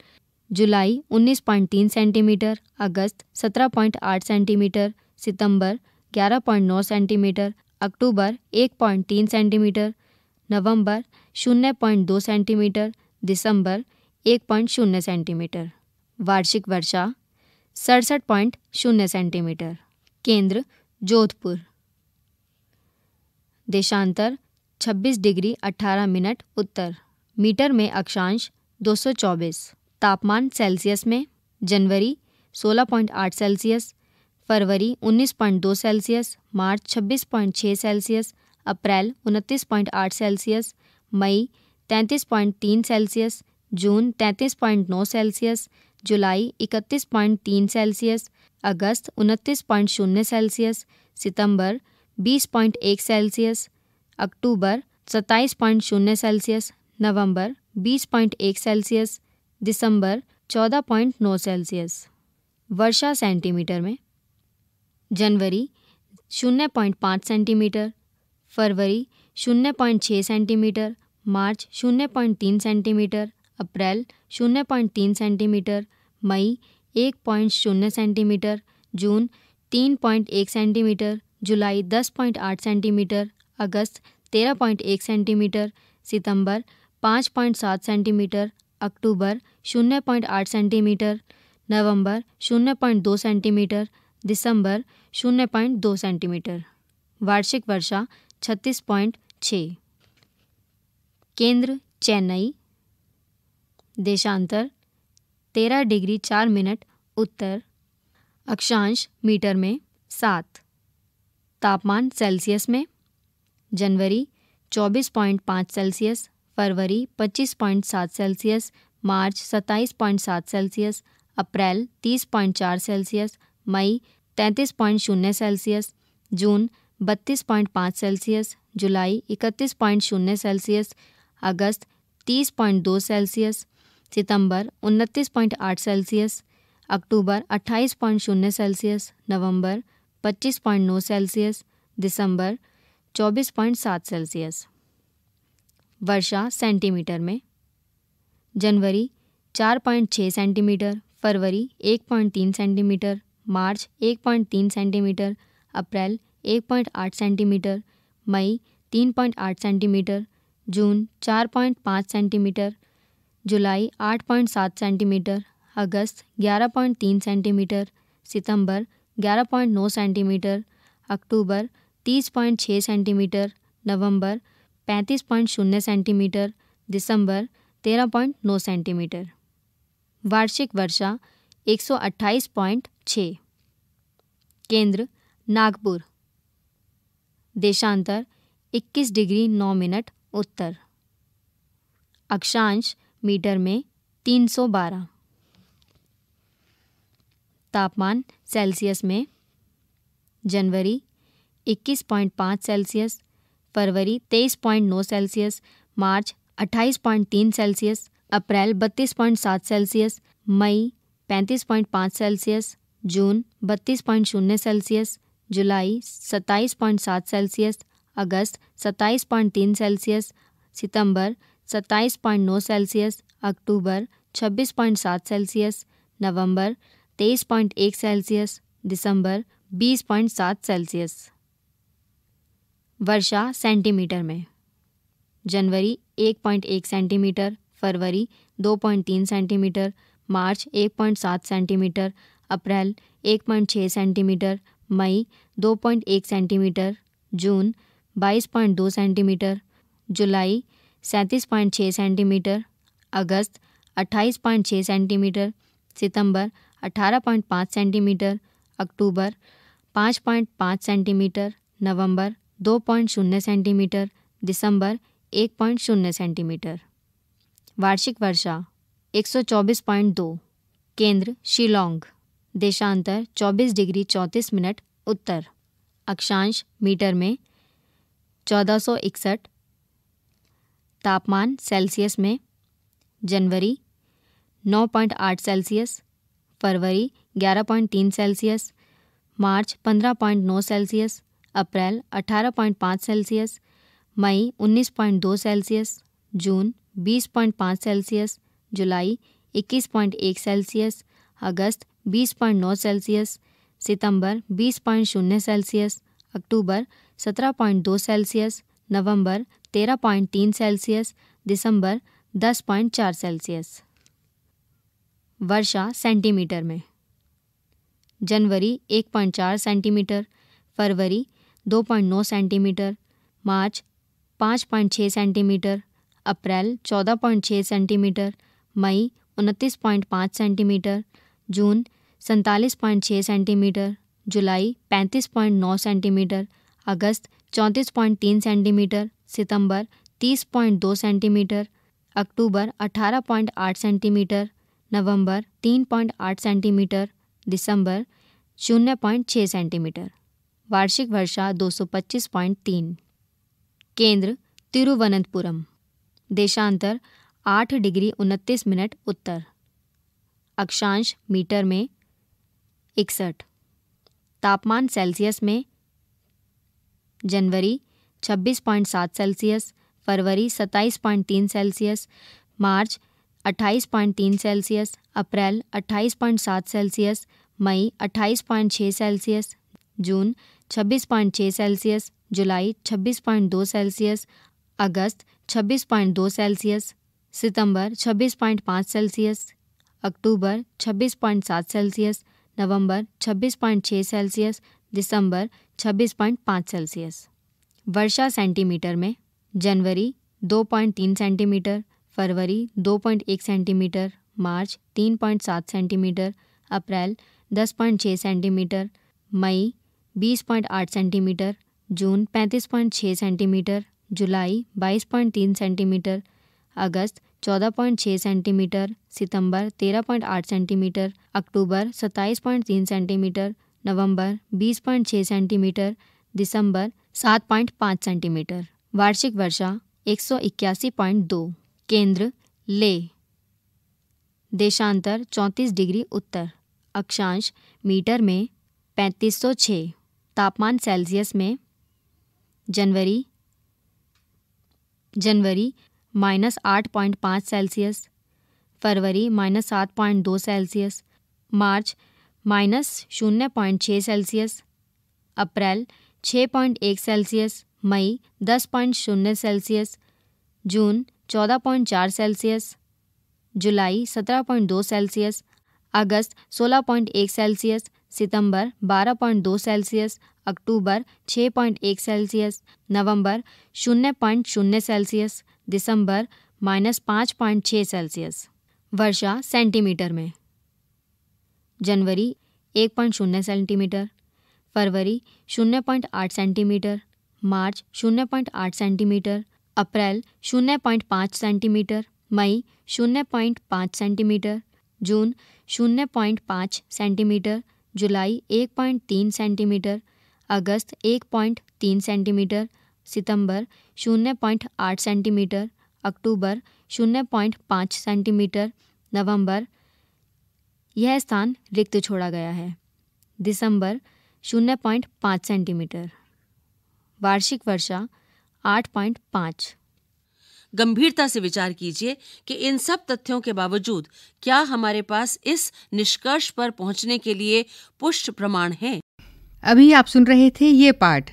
जुलाई 19.3 सेंटीमीटर अगस्त 17.8 सेंटीमीटर सितंबर 11.9 सेंटीमीटर अक्टूबर 1.3 सेंटीमीटर नवंबर 0.2 सेंटीमीटर दिसंबर 1.0 सेंटीमीटर वार्षिक वर्षा सड़सठ पॉइंट शून्य सेंटीमीटर केंद्र जोधपुर देशांतर 26 डिग्री 18 मिनट उत्तर मीटर में अक्षांश 224 तापमान सेल्सियस में जनवरी 16.8 सेल्सियस फरवरी 19.2 सेल्सियस मार्च 26.6 सेल्सियस अप्रैल 29.8 सेल्सियस मई 33.3 सेल्सियस जून 33.9 सेल्सियस जुलाई 31.3 सेल्सियस अगस्त 29.0 सेल्सियस सितंबर 20.1 सेल्सियस अक्टूबर 27.0 सेल्सियस नवंबर 20.1 सेल्सियस दिसंबर 14.9 सेल्सियस वर्षा सेंटीमीटर में जनवरी शून्य पॉइंट पाँच सेंटीमीटर फरवरी शून्य पॉइंट छः सेंटीमीटर मार्च शून्य पॉइंट तीन सेंटीमीटर अप्रैल शून्य पॉइंट तीन सेंटीमीटर मई एक पॉइंट शून्य सेंटीमीटर जून तीन पॉइंट एक सेंटीमीटर जुलाई दस पॉइंट आठ सेंटीमीटर अगस्त तेरह पॉइंट एक सेंटीमीटर सितंबर पाँच पॉइंट सात सेंटीमीटर अक्टूबर शून्य पॉइंट आठ सेंटीमीटर नवंबर शून्य पॉइंट दो सेंटीमीटर दिसंबर शून्य पॉइंट दो सेंटीमीटर वार्षिक वर्षा छत्तीस पॉइंट छ केंद्र चेन्नई देशांतर तेरह डिग्री चार मिनट उत्तर अक्षांश मीटर में सात तापमान सेल्सियस में जनवरी चौबीस पॉइंट पाँच सेल्सियस फरवरी पच्चीस पॉइंट सात सेल्सियस मार्च सत्ताईस पॉइंट सात सेल्सियस अप्रैल तीस पॉइंट चार सेल्सियस मई तैंतीस पॉइंट शून्य सेल्सियस जून बत्तीस पॉइंट पाँच सेल्सियस जुलाई इकतीस पॉइंट शून्य सेल्सियस अगस्त तीस पॉइंट दो सेल्सियस सितंबर उनतीस पॉइंट आठ सेल्सियस अक्टूबर अट्ठाईस पॉइंट शून्य सेल्सियस नवंबर पच्चीस पॉइंट नौ सेल्सियस दिसंबर चौबीस पॉइंट सात सेल्सियस वर्षा सेंटीमीटर में जनवरी चार पॉइंट छः सेंटीमीटर फरवरी एक पॉइंट तीन सेंटीमीटर मार्च 1.3 सेंटीमीटर अप्रैल 1.8 सेंटीमीटर मई 3.8 सेंटीमीटर जून 4.5 सेंटीमीटर जुलाई 8.7 सेंटीमीटर अगस्त 11.3 सेंटीमीटर सितंबर 11.9 सेंटीमीटर अक्टूबर 30.6 सेंटीमीटर नवंबर 35.0 सेंटीमीटर दिसंबर 13.9 सेंटीमीटर वार्षिक वर्षा 128.6 केंद्र नागपुर देशांतर 21 डिग्री 9 मिनट उत्तर अक्षांश मीटर में 312 तापमान सेल्सियस में जनवरी 21.5 सेल्सियस फरवरी 23.9 सेल्सियस मार्च 28.3 सेल्सियस अप्रैल 32.7 सेल्सियस मई पैंतीस पॉइंट पाँच सेल्सियस जून बत्तीस पॉइंट शून्य सेल्सियस जुलाई सत्ताईस पॉइंट सात सेल्सियस अगस्त सत्ताईस पॉइंट तीन सेल्सियस सितंबर सत्ताईस पॉइंट नौ सेल्सियस अक्टूबर छब्बीस पॉइंट सात सेल्सियस नवंबर तेईस पॉइंट एक सेल्सियस दिसंबर बीस पॉइंट सात सेल्सियस वर्षा सेंटीमीटर में जनवरी एक पॉइंट एक सेंटीमीटर फरवरी दो पॉइंट तीन सेंटीमीटर मार्च 1.7 सेंटीमीटर अप्रैल 1.6 सेंटीमीटर मई 2.1 सेंटीमीटर जून 22.2 सेंटीमीटर जुलाई 37.6 सेंटीमीटर अगस्त 28.6 सेंटीमीटर सितंबर 18.5 सेंटीमीटर अक्टूबर 5.5 सेंटीमीटर नवंबर 2.0 सेंटीमीटर दिसंबर 1.0 सेंटीमीटर वार्षिक वर्षा 124.2 केंद्र शिलोंग देशांतर 24 डिग्री 34 मिनट उत्तर अक्षांश मीटर में 1461 तापमान सेल्सियस में जनवरी 9.8 सेल्सियस फरवरी 11.3 सेल्सियस मार्च 15.9 सेल्सियस अप्रैल 18.5 सेल्सियस मई 19.2 सेल्सियस जून 20.5 सेल्सियस जुलाई 21.1 सेल्सियस अगस्त 20.9 सेल्सियस सितंबर 20.0 सेल्सियस अक्टूबर 17.2 सेल्सियस नवंबर 13.3 सेल्सियस दिसंबर 10.4 सेल्सियस वर्षा सेंटीमीटर में जनवरी 1.4 सेंटीमीटर फरवरी 2.9 सेंटीमीटर मार्च 5.6 सेंटीमीटर अप्रैल 14.6 सेंटीमीटर मई उनतीस पॉइंट पाँच सेंटीमीटर जून सैंतालीस पॉइंट छः सेंटीमीटर जुलाई पैंतीस पॉइंट नौ सेंटीमीटर अगस्त चौंतीस पॉइंट तीन सेंटीमीटर सितंबर तीस पॉइंट दो सेंटीमीटर अक्टूबर अठारह पॉइंट आठ सेंटीमीटर नवंबर तीन पॉइंट आठ सेंटीमीटर दिसंबर शून्य पॉइंट छः सेंटीमीटर वार्षिक वर्षा दो सौ पच्चीस पॉइंट तीन केंद्र तिरुवनंतपुरम देशांतर आठ डिग्री उनतीस मिनट उत्तर अक्षांश मीटर में इकसठ तापमान सेल्सियस में जनवरी 26.7 सेल्सियस फरवरी 27.3 सेल्सियस मार्च 28.3 सेल्सियस अप्रैल 28.7 सेल्सियस मई 28.6 सेल्सियस जून 26.6 सेल्सियस जुलाई 26.2 सेल्सियस अगस्त 26.2 सेल्सियस सितंबर 26.5 सेल्सियस अक्टूबर 26.7 सेल्सियस नवंबर 26.6 सेल्सियस दिसंबर 26.5 सेल्सियस वर्षा सेंटीमीटर में जनवरी 2.3 सेंटीमीटर फरवरी 2.1 सेंटीमीटर मार्च 3.7 सेंटीमीटर अप्रैल 10.6 सेंटीमीटर मई 20.8 सेंटीमीटर जून 35.6 सेंटीमीटर जुलाई 22.3 सेंटीमीटर अगस्त 14.6 सेंटीमीटर सितंबर 13.8 सेंटीमीटर अक्टूबर 27.3 सेंटीमीटर नवंबर 20.6 सेंटीमीटर दिसंबर 7.5 सेंटीमीटर वार्षिक वर्षा एक केंद्र ले देशांतर 34 डिग्री उत्तर अक्षांश मीटर में 3506 तापमान सेल्सियस में जनवरी जनवरी माइनस आठ पॉइंट पाँच सेल्सियस फरवरी माइनस सात पॉइंट दो सेल्सियस मार्च माइनस शून्य पॉइंट छः सेल्सियस अप्रैल छः पॉइंट एक सेल्सियस मई दस पॉइंट शून्य सेल्सियस जून चौदह पॉइंट चार सेल्सियस जुलाई सत्रह पॉइंट दो सेल्सियस अगस्त सोलह पॉइंट एक सेल्सियस सितंबर बारह पॉइंट दो सेल्सियस अक्टूबर छः पॉइंट एक सेल्सियस नवंबर शून्य पॉइंट शून्य सेल्सियस दिसंबर माइनस पाँच पॉइंट छः सेल्सियस वर्षा सेंटीमीटर में जनवरी एक पॉइंट शून्य सेंटीमीटर फरवरी शून्य पॉइंट आठ सेंटीमीटर मार्च शून्य पॉइंट आठ सेंटीमीटर अप्रैल शून्य पॉइंट पाँच सेंटीमीटर मई शून्य पॉइंट पाँच सेंटीमीटर जून शून्य पॉइंट पाँच सेंटीमीटर जुलाई एक पॉइंट तीन सेंटीमीटर अगस्त एक पॉइंट तीन सेंटीमीटर सितंबर शून्य पॉइंट आठ सेंटीमीटर अक्टूबर शून्य पॉइंट पाँच सेंटीमीटर नवंबर यह स्थान रिक्त छोड़ा गया है दिसंबर शून्य पॉइंट पाँच सेंटीमीटर वार्षिक वर्षा आठ पॉइंट पाँच गंभीरता से विचार कीजिए कि इन सब तथ्यों के बावजूद क्या हमारे पास इस निष्कर्ष पर पहुंचने के लिए पुष्ट प्रमाण हैं अभी आप सुन रहे थे ये पाठ